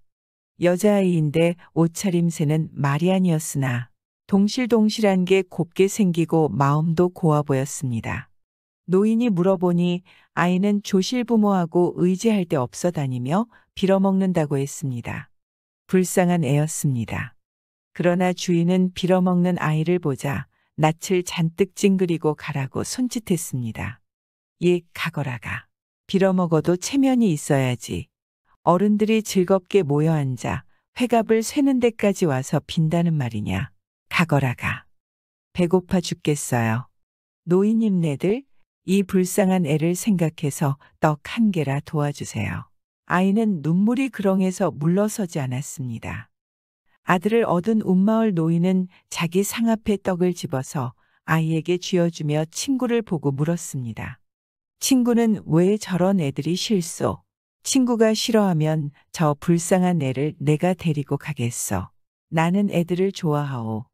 여자아이인데 옷차림새는 말이 아니었으나 동실동실한 게 곱게 생기고 마음도 고와 보였습니다. 노인이 물어보니 아이는 조실 부모하고 의지할 데 없어 다니며 빌어먹는다고 했습니다. 불쌍한 애였습니다. 그러나 주인은 빌어먹는 아이를 보자 낯을 잔뜩 찡그리고 가라고 손짓했습니다. 예, 가거라가. 빌어먹어도 체면이 있어야지. 어른들이 즐겁게 모여 앉아 회갑을 세는 데까지 와서 빈다는 말이냐. 가거라가. 배고파 죽겠어요. 노인님네들 이 불쌍한 애를 생각해서 떡 한 개라 도와주세요. 아이는 눈물이 그렁에서 물러서지 않았습니다. 아들을 얻은 운마을 노인은 자기 상 앞에 떡을 집어서 아이에게 쥐어주며 친구를 보고 물었습니다. 친구는 왜 저런 애들이 실소? 친구가 싫어하면 저 불쌍한 애를 내가 데리고 가겠어. 나는 애들을 좋아하오.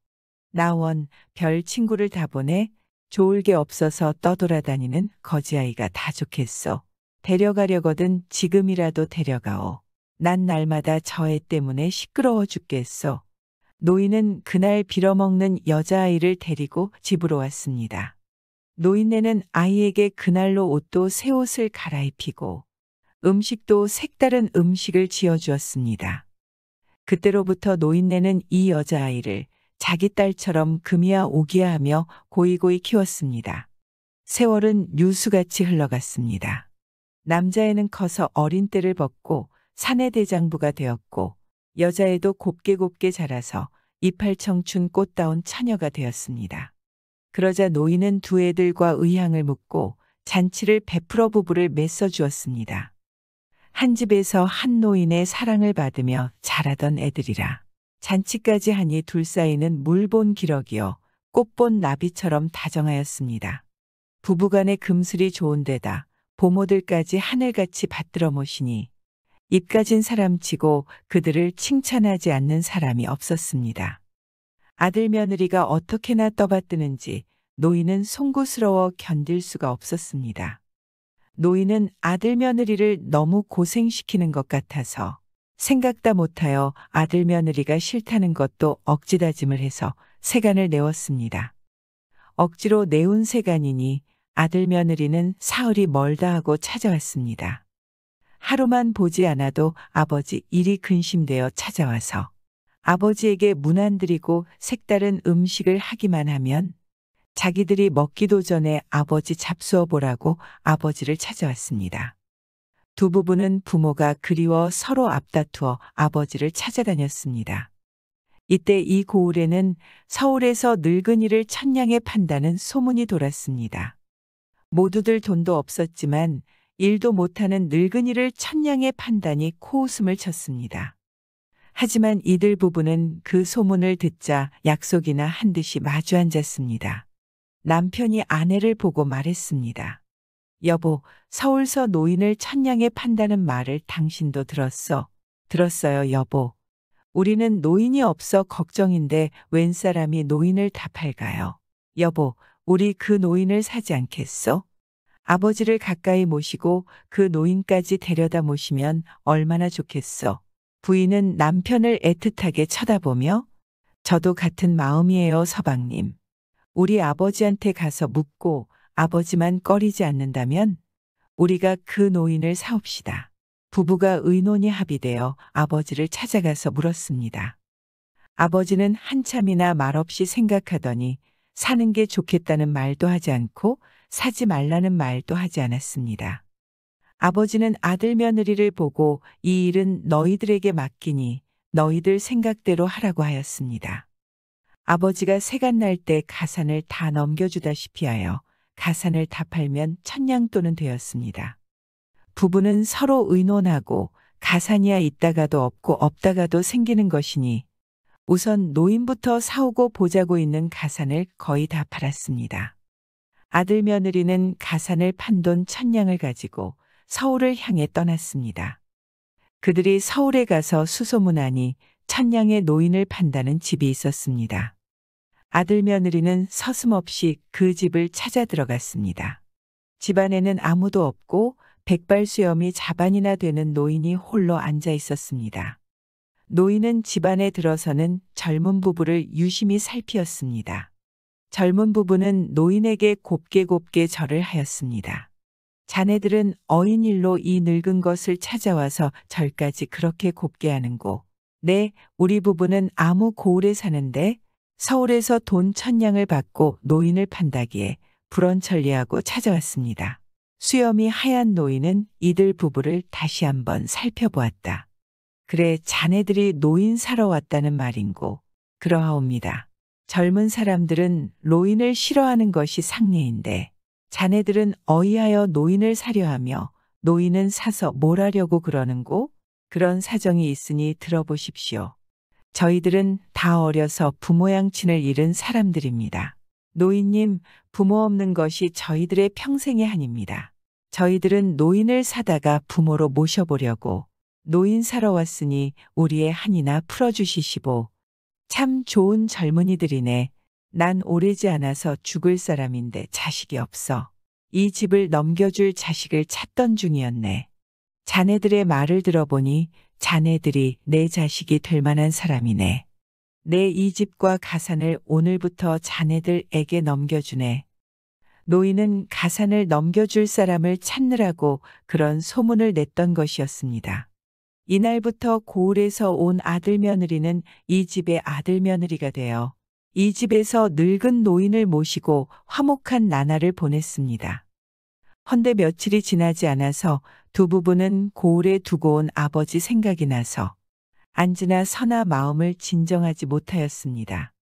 나원 별 친구를 다 보내 좋을 게 없어서 떠돌아다니는 거지아이가 다좋겠어 데려가려거든 지금이라도 데려가오. 난 날마다 저 애 때문에 시끄러워 죽겠어 노인은 그날 빌어먹는 여자아이를 데리고 집으로 왔습니다. 노인네는 아이에게 그날로 옷도 새 옷을 갈아입히고 음식도 색다른 음식을 지어주었습니다. 그때로부터 노인네는 이 여자아이를 자기 딸처럼 금이야 오기야 하며 고이고이 키웠습니다. 세월은 유수같이 흘러갔습니다. 남자애는 커서 어린 때를 벗고 사내 대장부가 되었고 여자애도 곱게 곱게 자라서 이팔 청춘 꽃다운 처녀가 되었습니다. 그러자 노인은 두 애들과 의향을 묻고 잔치를 베풀어 부부를 맺어 주었습니다. 한 집에서 한 노인의 사랑을 받으며 자라던 애들이라. 잔치까지 하니 둘 사이는 물본 기럭이요 꽃본 나비처럼 다정하였습니다. 부부간의 금슬이 좋은데다 보모들까지 하늘같이 받들어 모시니 입 가진 사람치고 그들을 칭찬하지 않는 사람이 없었습니다. 아들 며느리가 어떻게나 떠받드는지 노인은 송구스러워 견딜 수가 없었습니다. 노인은 아들 며느리를 너무 고생시키는 것 같아서 생각다 못하여 아들 며느리가 싫다는 것도 억지다짐을 해서 세간을 내웠습니다 억지로 내운 세간이니 아들 며느리는 사흘이 멀다 하고 찾아왔습니다. 하루만 보지 않아도 아버지 일이 근심되어 찾아와서 아버지에게 무난드리고 색다른 음식을 하기만 하면 자기들이 먹기도 전에 아버지 잡수어 보라고 아버지를 찾아왔습니다. 두 부부는 부모가 그리워 서로 앞다투어 아버지를 찾아다녔습니다. 이때 이 고을에는 서울에서 늙은이를 천냥에 판다는 소문이 돌았습니다. 모두들 돈도 없었지만 일도 못하는 늙은이를 천냥에 판다니 코웃음을 쳤습니다. 하지만 이들 부부는 그 소문을 듣자 약속이나 한 듯이 마주 앉았습니다. 남편이 아내를 보고 말했습니다. 여보, 서울서 노인을 천냥에 판다는 말을 당신도 들었어. 들었어요, 여보. 우리는 노인이 없어 걱정인데 웬 사람이 노인을 다팔까요 여보, 우리 그 노인을 사지 않겠어? 아버지를 가까이 모시고 그 노인까지 데려다 모시면 얼마나 좋겠어. 부인은 남편을 애틋하게 쳐다보며 저도 같은 마음이에요, 서방님. 우리 아버지한테 가서 묻고 아버지만 꺼리지 않는다면 우리가 그 노인을 사옵시다. 부부가 의논이 합의되어 아버지를 찾아가서 물었습니다. 아버지는 한참이나 말없이 생각하더니 사는 게 좋겠다는 말도 하지 않고 사지 말라는 말도 하지 않았습니다. 아버지는 아들 며느리를 보고 이 일은 너희들에게 맡기니 너희들 생각대로 하라고 하였습니다. 아버지가 세간 날 때 가산을 다 넘겨주다시피 하여 가산을 다 팔면 천냥 돈은 되었습니다. 부부는 서로 의논하고 가산이야 있다가도 없고 없다가도 생기는 것이니 우선 노인부터 사오고 보자고 있는 가산을 거의 다 팔았습니다. 아들 며느리는 가산을 판 돈 천냥을 가지고 서울을 향해 떠났습니다. 그들이 서울에 가서 수소문하니 천냥의 노인을 판다는 집이 있었습니다. 아들 며느리는 서슴없이 그 집을 찾아 들어갔습니다. 집안에는 아무도 없고 백발수염이 자반이나 되는 노인이 홀로 앉아 있었습니다. 노인은 집안에 들어서는 젊은 부부를 유심히 살피었습니다. 젊은 부부는 노인에게 곱게 곱게 절을 하였습니다. 자네들은 어인일로 이 늙은 것을 찾아와서 절까지 그렇게 곱게 하는고. 네, 우리 부부는 아무 고을에 사는데 서울에서 돈 천냥을 받고 노인을 판다기에 불언천리하고 찾아왔습니다. 수염이 하얀 노인은 이들 부부를 다시 한번 살펴보았다. 그래 자네들이 노인 사러 왔다는 말인고 그러하옵니다. 젊은 사람들은 노인을 싫어하는 것이 상례인데 자네들은 어이하여 노인을 사려 하며 노인은 사서 뭘 하려고 그러는고 그런 사정이 있으니 들어보십시오. 저희들은 다 어려서 부모 양친을 잃은 사람들입니다. 노인님, 부모 없는 것이 저희들의 평생의 한입니다. 저희들은 노인을 사다가 부모로 모셔보려고 노인 사러 왔으니 우리의 한이나 풀어주시시고 참 좋은 젊은이들이네. 난 오래지 않아서 죽을 사람인데 자식이 없어. 이 집을 넘겨줄 자식을 찾던 중이었네. 자네들의 말을 들어보니 자네들이 내 자식이 될 만한 사람이네. 내 이 집과 가산을 오늘부터 자네들에게 넘겨주네. 노인은 가산을 넘겨줄 사람을 찾느라고 그런 소문을 냈던 것이었습니다. 이날부터 고을에서 온 아들 며느리는 이 집의 아들 며느리가 되어 이 집에서 늙은 노인을 모시고 화목한 나날을 보냈습니다. 헌데 며칠이 지나지 않아서 두 부부는 고을에 두고 온 아버지 생각이 나서 안지나 선아 마음을 진정하지 못하였습니다.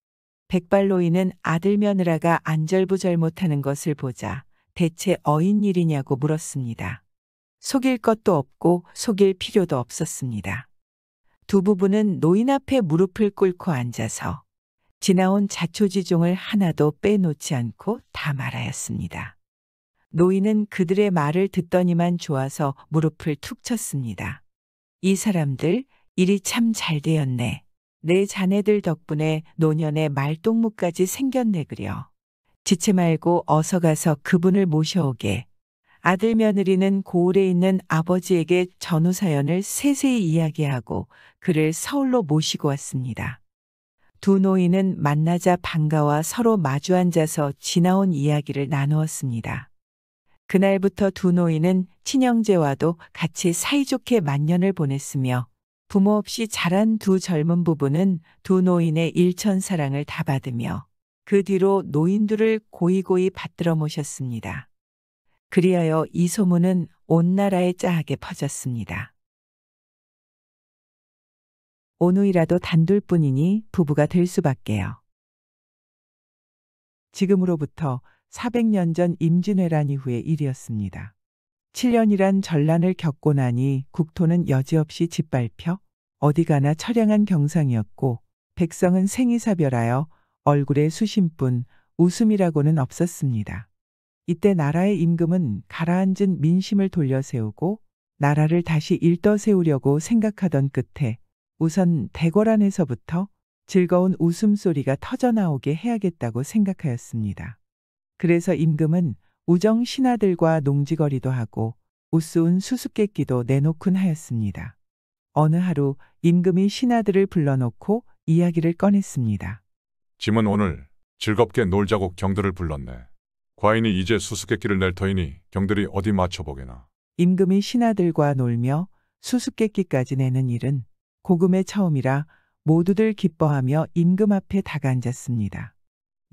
백발로이는 아들 며느라가 안절부절 못하는 것을 보자 대체 어인 일이냐고 물었습니다. 속일 것도 없고 속일 필요도 없었습니다. 두 부부는 노인 앞에 무릎을 꿇고 앉아서 지나온 자초지종을 하나도 빼놓지 않고 다 말하였습니다. 노인은 그들의 말을 듣더니만 좋아서 무릎을 툭 쳤습니다. 이 사람들 일이 참 잘 되었네. 내 자네들 덕분에 노년의 말동무까지 생겼네 그려. 지체 말고 어서 가서 그분을 모셔오게. 아들 며느리는 고을에 있는 아버지에게 전후 사연을 세세히 이야기하고 그를 서울로 모시고 왔습니다. 두 노인은 만나자 반가와 서로 마주 앉아서 지나온 이야기를 나누었습니다. 그날부터 두 노인은 친형제와도 같이 사이좋게 만년을 보냈으며 부모 없이 자란 두 젊은 부부는 두 노인의 일천 사랑을 다 받으며 그 뒤로 노인들을 고이고이 받들어 모셨습니다. 그리하여 이 소문은 온 나라에 짜하게 퍼졌습니다. 오누이라도 단둘뿐이니 부부가 될 수밖에요. 지금으로부터 400년 전 임진왜란 이후의 일이었습니다. 7년이란 전란을 겪고 나니 국토는 여지없이 짓밟혀 어디가나 철량한 경상이었고 백성은 생이사별하여 얼굴에 수심뿐 웃음이라고는 없었습니다. 이때 나라의 임금은 가라앉은 민심을 돌려세우고 나라를 다시 일떠세우려고 생각하던 끝에 우선 대궐 안에서부터 즐거운 웃음소리가 터져나오게 해야겠다고 생각하였습니다. 그래서 임금은 우정 신하들과 농지거리도 하고 우스운 수수께끼도 내놓곤 하였습니다. 어느 하루 임금이 신하들을 불러놓고 이야기를 꺼냈습니다. 짐은 오늘 즐겁게 놀자고 경들을 불렀네. 과인이 이제 수수께끼를 낼 터이니 경들이 어디 맞춰보게나. 임금이 신하들과 놀며 수수께끼까지 내는 일은 고금의 처음이라 모두들 기뻐하며 임금 앞에 다가앉았습니다.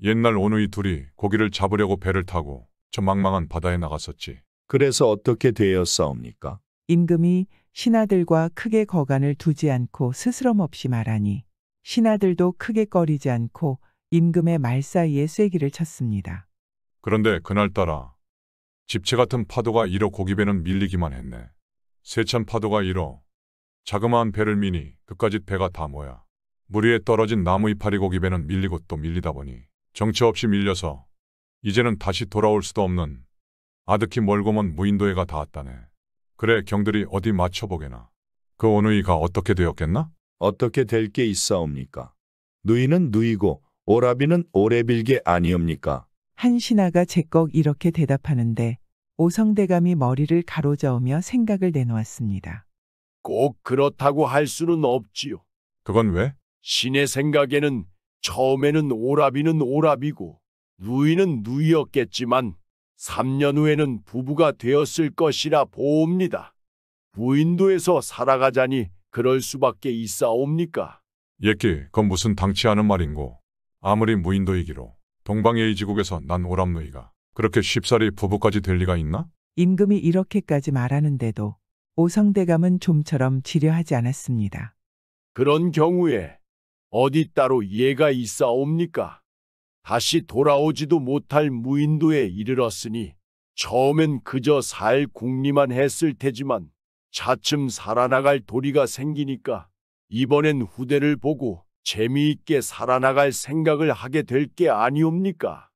옛날 오누이 둘이 고기를 잡으려고 배를 타고 저 망망한 바다에 나갔었지. 그래서 어떻게 되었사옵니까? 임금이 신하들과 크게 거간을 두지 않고 스스럼 없이 말하니 신하들도 크게 꺼리지 않고 임금의 말 사이에 쐐기를 쳤습니다. 그런데 그날따라 집채 같은 파도가 일어 고기배는 밀리기만 했네. 세찬 파도가 일어 자그마한 배를 미니 그까짓 배가 다 모야. 물 위에 떨어진 나무 이파리 고기배는 밀리고 또 밀리다 보니 정처 없이 밀려서 이제는 다시 돌아올 수도 없는 아득히 멀고먼 무인도에가 닿았다네. 그래 경들이 어디 맞춰보게나. 그 오누이가 어떻게 되었겠나? 어떻게 될 게 있사옵니까? 누이는 누이고 오라비는 오래빌게 아니옵니까? 한신하가 제꺽 이렇게 대답하는데 오성대감이 머리를 가로저으며 생각을 내놓았습니다. 꼭 그렇다고 할 수는 없지요. 그건 왜? 신의 생각에는 처음에는 오라비는 오라비고 누이는 누이였겠지만 3년 후에는 부부가 되었을 것이라 보옵니다. 무인도에서 살아가자니 그럴 수밖에 있사옵니까? 예끼, 그건 무슨 당치 않은 말인고. 아무리 무인도이기로 동방예의 지국에서 난 오람누이가 그렇게 쉽사리 부부까지 될 리가 있나? 임금이 이렇게까지 말하는데도 오성대감은 좀처럼 지려하지 않았습니다. 그런 경우에 어디 따로 예가 있사옵니까? 다시 돌아오지도 못할 무인도에 이르렀으니 처음엔 그저 살 궁리만 했을 테지만 차츰 살아나갈 도리가 생기니까 이번엔 후대를 보고 재미있게 살아나갈 생각을 하게 될 게 아니옵니까?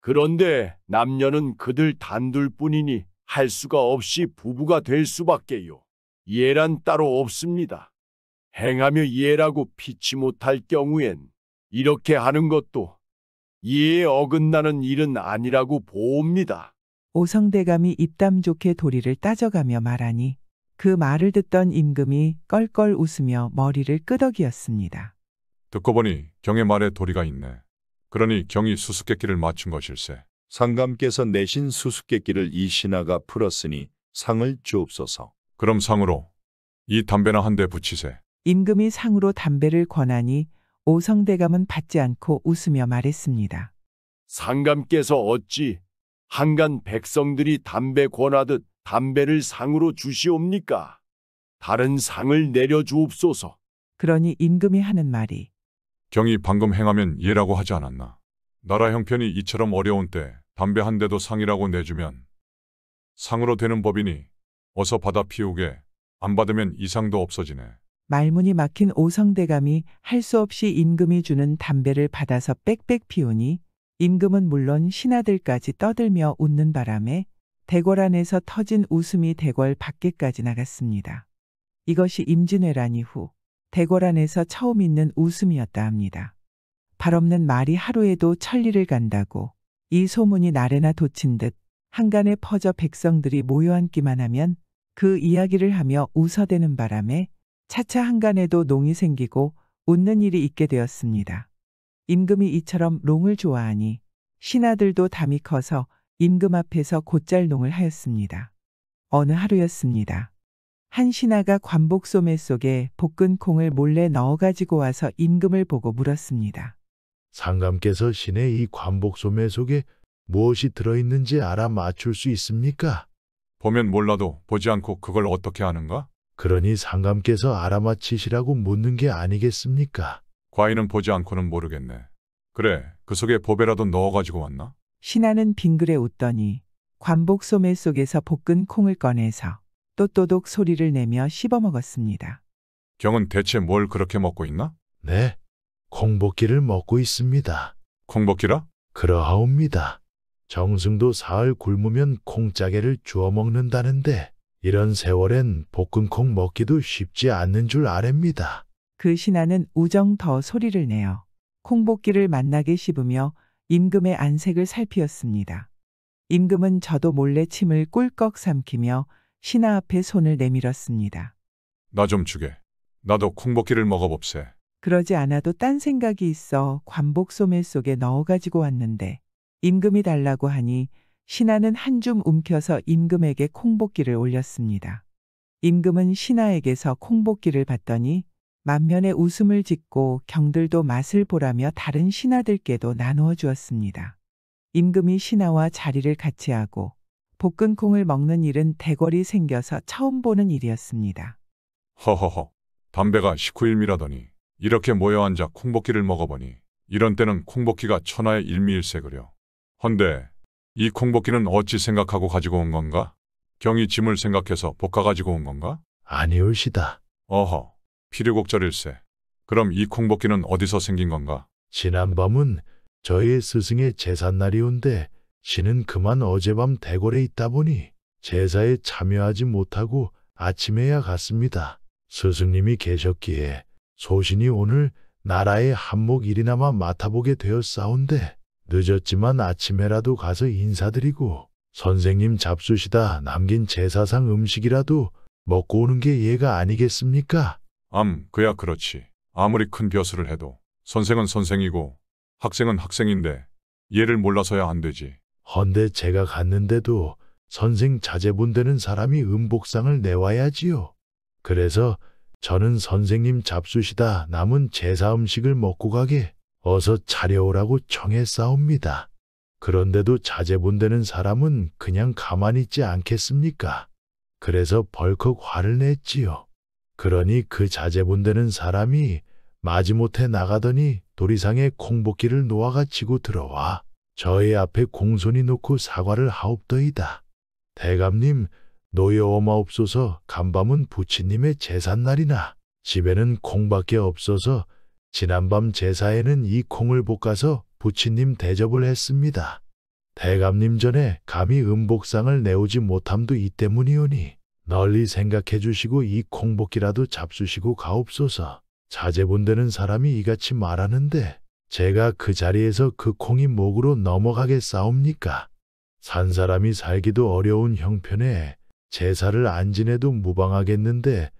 그런데 남녀는 그들 단둘뿐이니 할 수가 없이 부부가 될 수밖에요. 예란 따로 없습니다. 행하며 예라고 피치 못할 경우엔 이렇게 하는 것도 예에 어긋나는 일은 아니라고 봅니다 오성대감이 입담 좋게 도리를 따져가며 말하니 그 말을 듣던 임금이 껄껄 웃으며 머리를 끄덕이었습니다. 듣고 보니 경의 말에 도리가 있네. 그러니 경이 수수께끼를 맞춘 것일세. 상감께서 내신 수수께끼를 이 신하가 풀었으니 상을 주옵소서. 그럼 상으로 이 담배나 한 대 붙이세. 임금이 상으로 담배를 권하니 오성대감은 받지 않고 웃으며 말했습니다. 상감께서 어찌 한간 백성들이 담배 권하듯 담배를 상으로 주시옵니까? 다른 상을 내려주옵소서. 그러니 임금이 하는 말이 경이 방금 행하면 예라고 하지 않았나. 나라 형편이 이처럼 어려운 때 담배 한 대도 상이라고 내주면 상으로 되는 법이니 어서 받아 피우게 안 받으면 이상도 없어지네. 말문이 막힌 오성대감이 할 수 없이 임금이 주는 담배를 받아서 빽빽 피우니 임금은 물론 신하들까지 떠들며 웃는 바람에 대궐 안에서 터진 웃음이 대궐 밖에까지 나갔습니다. 이것이 임진왜란 이후 대궐 안에서 처음 있는 웃음이었다 합니다. 발 없는 말이 하루에도 천리를 간다고 이 소문이 나래나 돋친 듯 한간에 퍼져 백성들이 모여 앉기만 하면 그 이야기를 하며 웃어대는 바람에 차차 한간에도 농이 생기고 웃는 일이 있게 되었습니다. 임금이 이처럼 롱을 좋아하니 신하들도 담이 커서 임금 앞에서 곧잘 농을 하였습니다. 어느 하루였습니다. 한 신하가 관복 소매 속에 볶은 콩을 몰래 넣어 가지고 와서 임금을 보고 물었습니다. 상감께서 신의 이 관복 소매 속에 무엇이 들어있는지 알아 맞출 수 있습니까? 보면 몰라도 보지 않고 그걸 어떻게 아는가? 그러니 상감께서 알아맞히시라고 묻는 게 아니겠습니까? 과인은 보지 않고는 모르겠네. 그래, 그 속에 보배라도 넣어가지고 왔나? 신하는 빙그레 웃더니 관복 소매 속에서 볶은 콩을 꺼내서 또또독 소리를 내며 씹어 먹었습니다. 경은 대체 뭘 그렇게 먹고 있나? 네, 콩볶이를 먹고 있습니다. 콩볶이라? 그러하옵니다. 정승도 사흘 굶으면 콩짜개를 주워 먹는다는데 이런 세월엔 볶음콩 먹기도 쉽지 않는 줄아랩니다그 신하는 우정 더 소리를 내어 콩볶이를 만나게 씹으며 임금의 안색을 살피었습니다. 임금은 저도 몰래 침을 꿀꺽 삼키며 신하 앞에 손을 내밀었습니다. 나 좀 주게. 나도 콩볶이를 먹어봅세. 그러지 않아도 딴 생각이 있어 관복 소매 속에 넣어가지고 왔는데 임금이 달라고 하니 신하는 한 줌 움켜서 임금에게 콩볶이를 올렸습니다. 임금은 신하에게서 콩볶이를 받더니 만면에 웃음을 짓고 경들도 맛을 보라며 다른 신하들께도 나누어 주었습니다. 임금이 신하와 자리를 같이 하고 볶은콩을 먹는 일은 대궐이 생겨서 처음 보는 일이었습니다. 허허허, 담배가 식후일미라더니 이렇게 모여 앉아 콩볶이를 먹어보니 이런 때는 콩볶이가 천하의 일미일세 그려. 헌데 이 콩볶이는 어찌 생각하고 가지고 온 건가? 경이 짐을 생각해서 볶아 가지고 온 건가? 아니올시다. 어허, 피류곡절일세. 그럼 이 콩볶이는 어디서 생긴 건가? 지난밤은 저희 스승의 제삿날이온데 신은 그만 어젯밤 대궐에 있다 보니 제사에 참여하지 못하고 아침에야 갔습니다. 스승님이 계셨기에 소신이 오늘 나라의 한몫 일이나마 맡아보게 되었사온데 늦었지만 아침에라도 가서 인사드리고 선생님 잡수시다 남긴 제사상 음식이라도 먹고 오는 게 예가 아니겠습니까? 암, 그야 그렇지. 아무리 큰 벼슬을 해도 선생은 선생이고 학생은 학생인데 예를 몰라서야 안 되지. 헌데 제가 갔는데도 선생 자제분되는 사람이 음복상을 내와야지요. 그래서 저는 선생님 잡수시다 남은 제사 음식을 먹고 가게 어서 차려오라고 청해 싸웁니다. 그런데도 자제분되는 사람은 그냥 가만히 있지 않겠습니까? 그래서 벌컥 화를 냈지요. 그러니 그 자제분되는 사람이 마지못해 나가더니 도리상에 콩복기를 놓아가 치고 들어와 저의 앞에 공손히 놓고 사과를 하옵더이다. 대감님, 노여 오마옵소서 간밤은 부친님의 제삿날이나 집에는 콩밖에 없어서 지난밤 제사에는 이 콩을 볶아서 부친님 대접을 했습니다. 대감님 전에 감히 음복상을 내오지 못함도 이 때문이오니 널리 생각해 주시고 이 콩복기라도 잡수시고 가옵소서. 자제분되는 사람이 이같이 말하는데 제가 그 자리에서 그 콩이 목으로 넘어가겠사옵니까? 산 사람이 살기도 어려운 형편에 제사를 안 지내도 무방하겠는데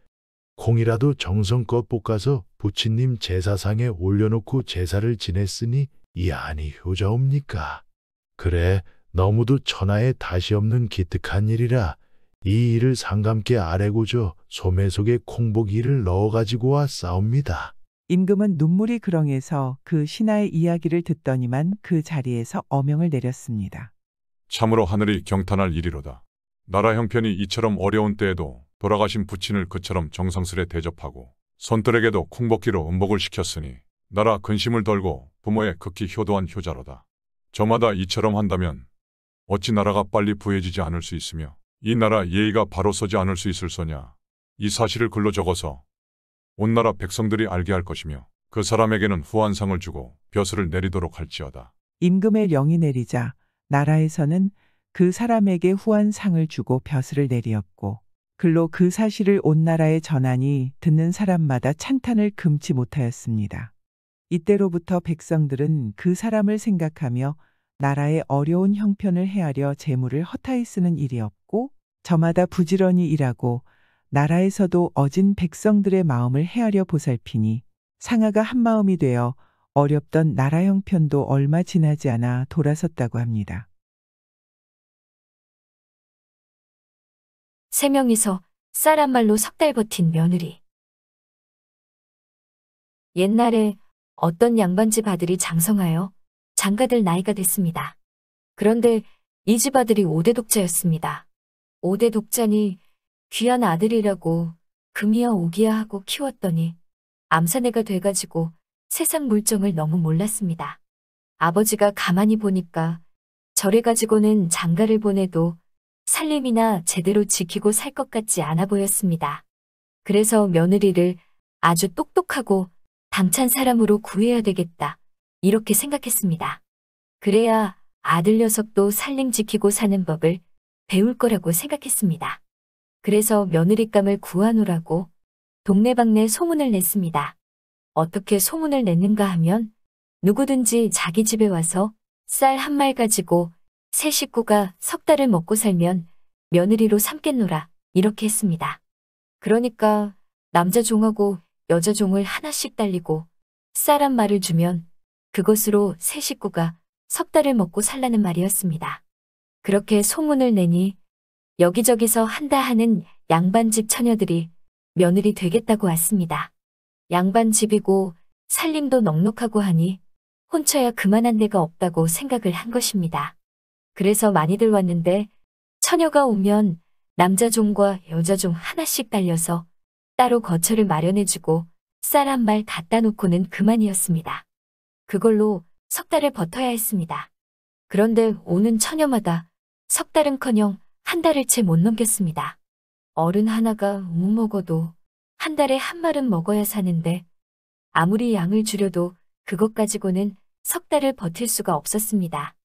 콩이라도 정성껏 볶아서 부친님 제사상에 올려놓고 제사를 지냈으니 이 안이 효자옵니까? 그래 너무도 천하에 다시 없는 기특한 일이라 이 일을 상감께 아래고저 소매 속에 콩보기를 넣어가지고 와 싸웁니다. 임금은 눈물이 그렁해서 그 신하의 이야기를 듣더니만 그 자리에서 어명을 내렸습니다. 참으로 하늘이 경탄할 일이로다. 나라 형편이 이처럼 어려운 때에도 돌아가신 부친을 그처럼 정성스레 대접하고 손들에게도 콩복기로 음복을 시켰으니 나라 근심을 덜고 부모의 극히 효도한 효자로다. 저마다 이처럼 한다면 어찌 나라가 빨리 부해지지 않을 수 있으며 이 나라 예의가 바로 서지 않을 수 있을 소냐. 이 사실을 글로 적어서 온 나라 백성들이 알게 할 것이며 그 사람에게는 후한상을 주고 벼슬을 내리도록 할지어다. 임금의 명이 내리자 나라에서는 그 사람에게 후한상을 주고 벼슬을 내리었고 글로 그 사실을 온 나라에 전하니 듣는 사람마다 찬탄을 금치 못하였습니다. 이때로부터 백성들은 그 사람을 생각하며 나라의 어려운 형편을 헤아려 재물을 허타히 쓰는 일이 없고 저마다 부지런히 일하고 나라에서도 어진 백성들의 마음을 헤아려 보살피니 상하가 한마음이 되어 어렵던 나라 형편도 얼마 지나지 않아 돌아섰다고 합니다. 세 명이서 쌀 한 말로 석 달 버틴 며느리. 옛날에 어떤 양반집 아들이 장성하여 장가들 나이가 됐습니다. 그런데 이 집 아들이 5대 독자였습니다. 5대 독자니 귀한 아들이라고 금이야 오기야 하고 키웠더니 암산내가 돼가지고 세상 물정을 너무 몰랐습니다. 아버지가 가만히 보니까 절에 가지고는 장가를 보내도 살림이나 제대로 지키고 살 것 같지 않아 보였습니다. 그래서 며느리를 아주 똑똑하고 당찬 사람으로 구해야 되겠다. 이렇게 생각했습니다. 그래야 아들 녀석도 살림 지키고 사는 법을 배울 거라고 생각했습니다. 그래서 며느리감을 구하노라고 동네방네 소문을 냈습니다. 어떻게 소문을 냈는가 하면 누구든지 자기 집에 와서 쌀 한 말 가지고 새 식구가 석 달을 먹고 살면 며느리로 삼겠노라 이렇게 했습니다. 그러니까 남자 종하고 여자 종을 하나씩 달리고 쌀한 말을 주면 그것으로 새 식구가 석 달을 먹고 살라는 말이었습니다. 그렇게 소문을 내니 여기저기서 한다 하는 양반집 처녀들이 며느리 되겠다고 왔습니다. 양반집이고 살림도 넉넉하고 하니 혼처야 그만한 데가 없다고 생각을 한 것입니다. 그래서 많이들 왔는데 처녀가 오면 남자 종과 여자 종 하나씩 딸려서 따로 거처를 마련해주고 쌀한말 갖다 놓고는 그만이었습니다. 그걸로 석 달을 버텨야 했습니다. 그런데 오는 처녀마다 석 달은커녕 한 달을 채 못 넘겼습니다. 어른 하나가 못 먹어도 한 달에 한 말은 먹어야 사는데 아무리 양을 줄여도 그것 가지고는 석 달을 버틸 수가 없었습니다.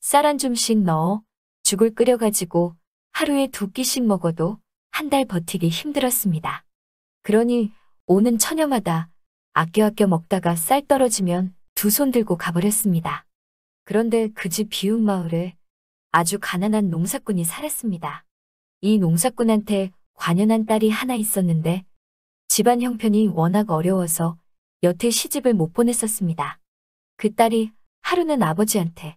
쌀한 줌씩 넣어 죽을 끓여가지고 하루에 두 끼씩 먹어도 한 달 버티기 힘들었습니다. 그러니 오는 처녀마다 아껴아껴 먹다가 쌀 떨어지면 두 손 들고 가버렸습니다. 그런데 그 집 비운 마을에 아주 가난한 농사꾼이 살았습니다. 이 농사꾼한테 관연한 딸이 하나 있었는데 집안 형편이 워낙 어려워서 여태 시집을 못 보냈었습니다. 그 딸이 하루는 아버지한테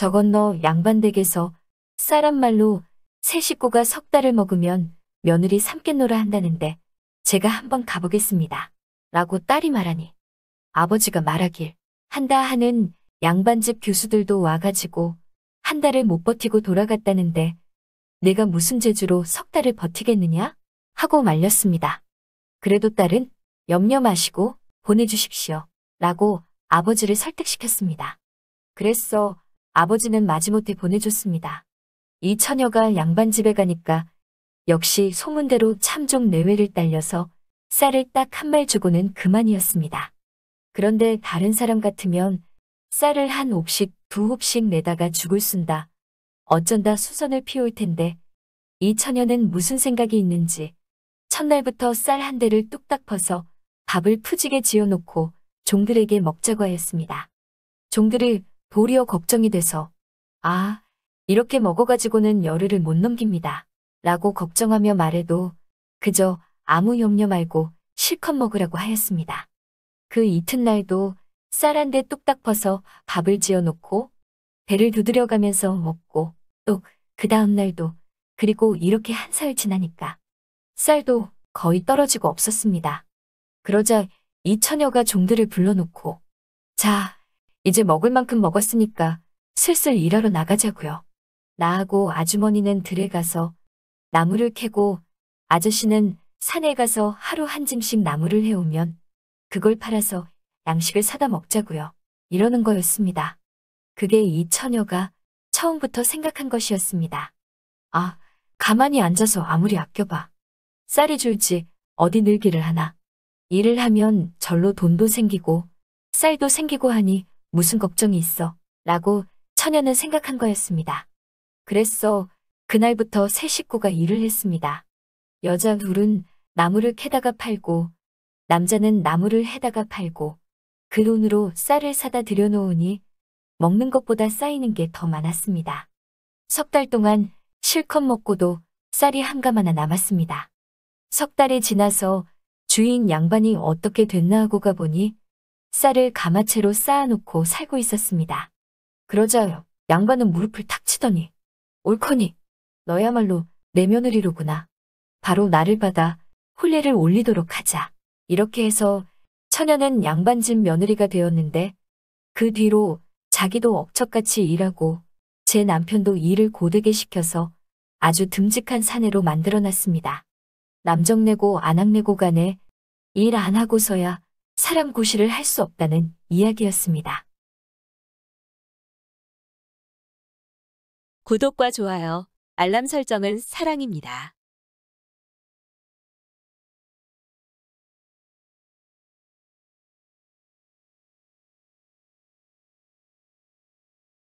저건 너 양반 댁에서 사람 말로 새 식구가 석 달을 먹으면 며느리 삼겠노라 한다는데 제가 한번 가보겠습니다. 라고 딸이 말하니 아버지가 말하길 한다 하는 양반집 교수들도 와가지고 한 달을 못 버티고 돌아갔다는데 내가 무슨 재주로 석 달을 버티겠느냐? 하고 말렸습니다. 그래도 딸은 염려 마시고 보내주십시오. 라고 아버지를 설득시켰습니다. 그랬어 아버지는 마지못해 보내줬습니다. 이 처녀가 양반 집에 가니까 역시 소문대로 참종 내외를 딸려서 쌀을 딱 한 말 주고는 그만이었습니다. 그런데 다른 사람 같으면 쌀을 한 옥씩 두 옥씩 내다가 죽을 쓴다 어쩐다 수선을 피울 텐데 이 처녀는 무슨 생각이 있는지 첫날부터 쌀 한 대를 뚝딱 퍼서 밥을 푸지게 지어놓고 종들에게 먹자고 하였습니다. 종들을 도리어 걱정이 돼서 아, 이렇게 먹어가지고는 열흘을 못 넘깁니다. 라고 걱정하며 말해도 그저 아무 염려 말고 실컷 먹으라고 하였습니다. 그 이튿날도 쌀 한 대 뚝딱 퍼서 밥을 지어놓고 배를 두드려가면서 먹고 또 그 다음날도 그리고 이렇게 한 살 지나니까 쌀도 거의 떨어지고 없었습니다. 그러자 이 처녀가 종들을 불러놓고 자 이제 먹을 만큼 먹었으니까 슬슬 일하러 나가자고요. 나하고 아주머니는 들에 가서 나무를 캐고 아저씨는 산에 가서 하루 한 짐씩 나무를 해오면 그걸 팔아서 양식을 사다 먹자고요. 이러는 거였습니다. 그게 이 처녀가 처음부터 생각한 것이었습니다. 아, 가만히 앉아서 아무리 아껴봐. 쌀이 줄지 어디 늘기를 하나. 일을 하면 절로 돈도 생기고 쌀도 생기고 하니 무슨 걱정이 있어. 라고 처녀는 생각한 거였습니다. 그랬어. 그날부터 세 식구가 일을 했습니다. 여자 둘은 나무를 캐다가 팔고 남자는 나무를 해다가 팔고 그 돈으로 쌀을 사다 들여놓으니 먹는 것보다 쌓이는 게 더 많았습니다. 석 달 동안 실컷 먹고도 쌀이 한가마나 남았습니다. 석 달이 지나서 주인 양반이 어떻게 됐나 하고 가보니 쌀을 가마채로 쌓아놓고 살고 있었습니다. 그러자 양반은 무릎을 탁 치더니 옳거니 너야말로 내 며느리로구나. 바로 나를 받아 혼례를 올리도록 하자. 이렇게 해서 처녀는 양반집 며느리가 되었는데 그 뒤로 자기도 억척같이 일하고 제 남편도 일을 고되게 시켜서 아주 듬직한 사내로 만들어놨습니다. 남정내고 안악내고 간에 일 안 하고서야 사람 구실을 할 수 없다는 이야기였습니다. 구독과 좋아요, 알람 설정은 사랑입니다.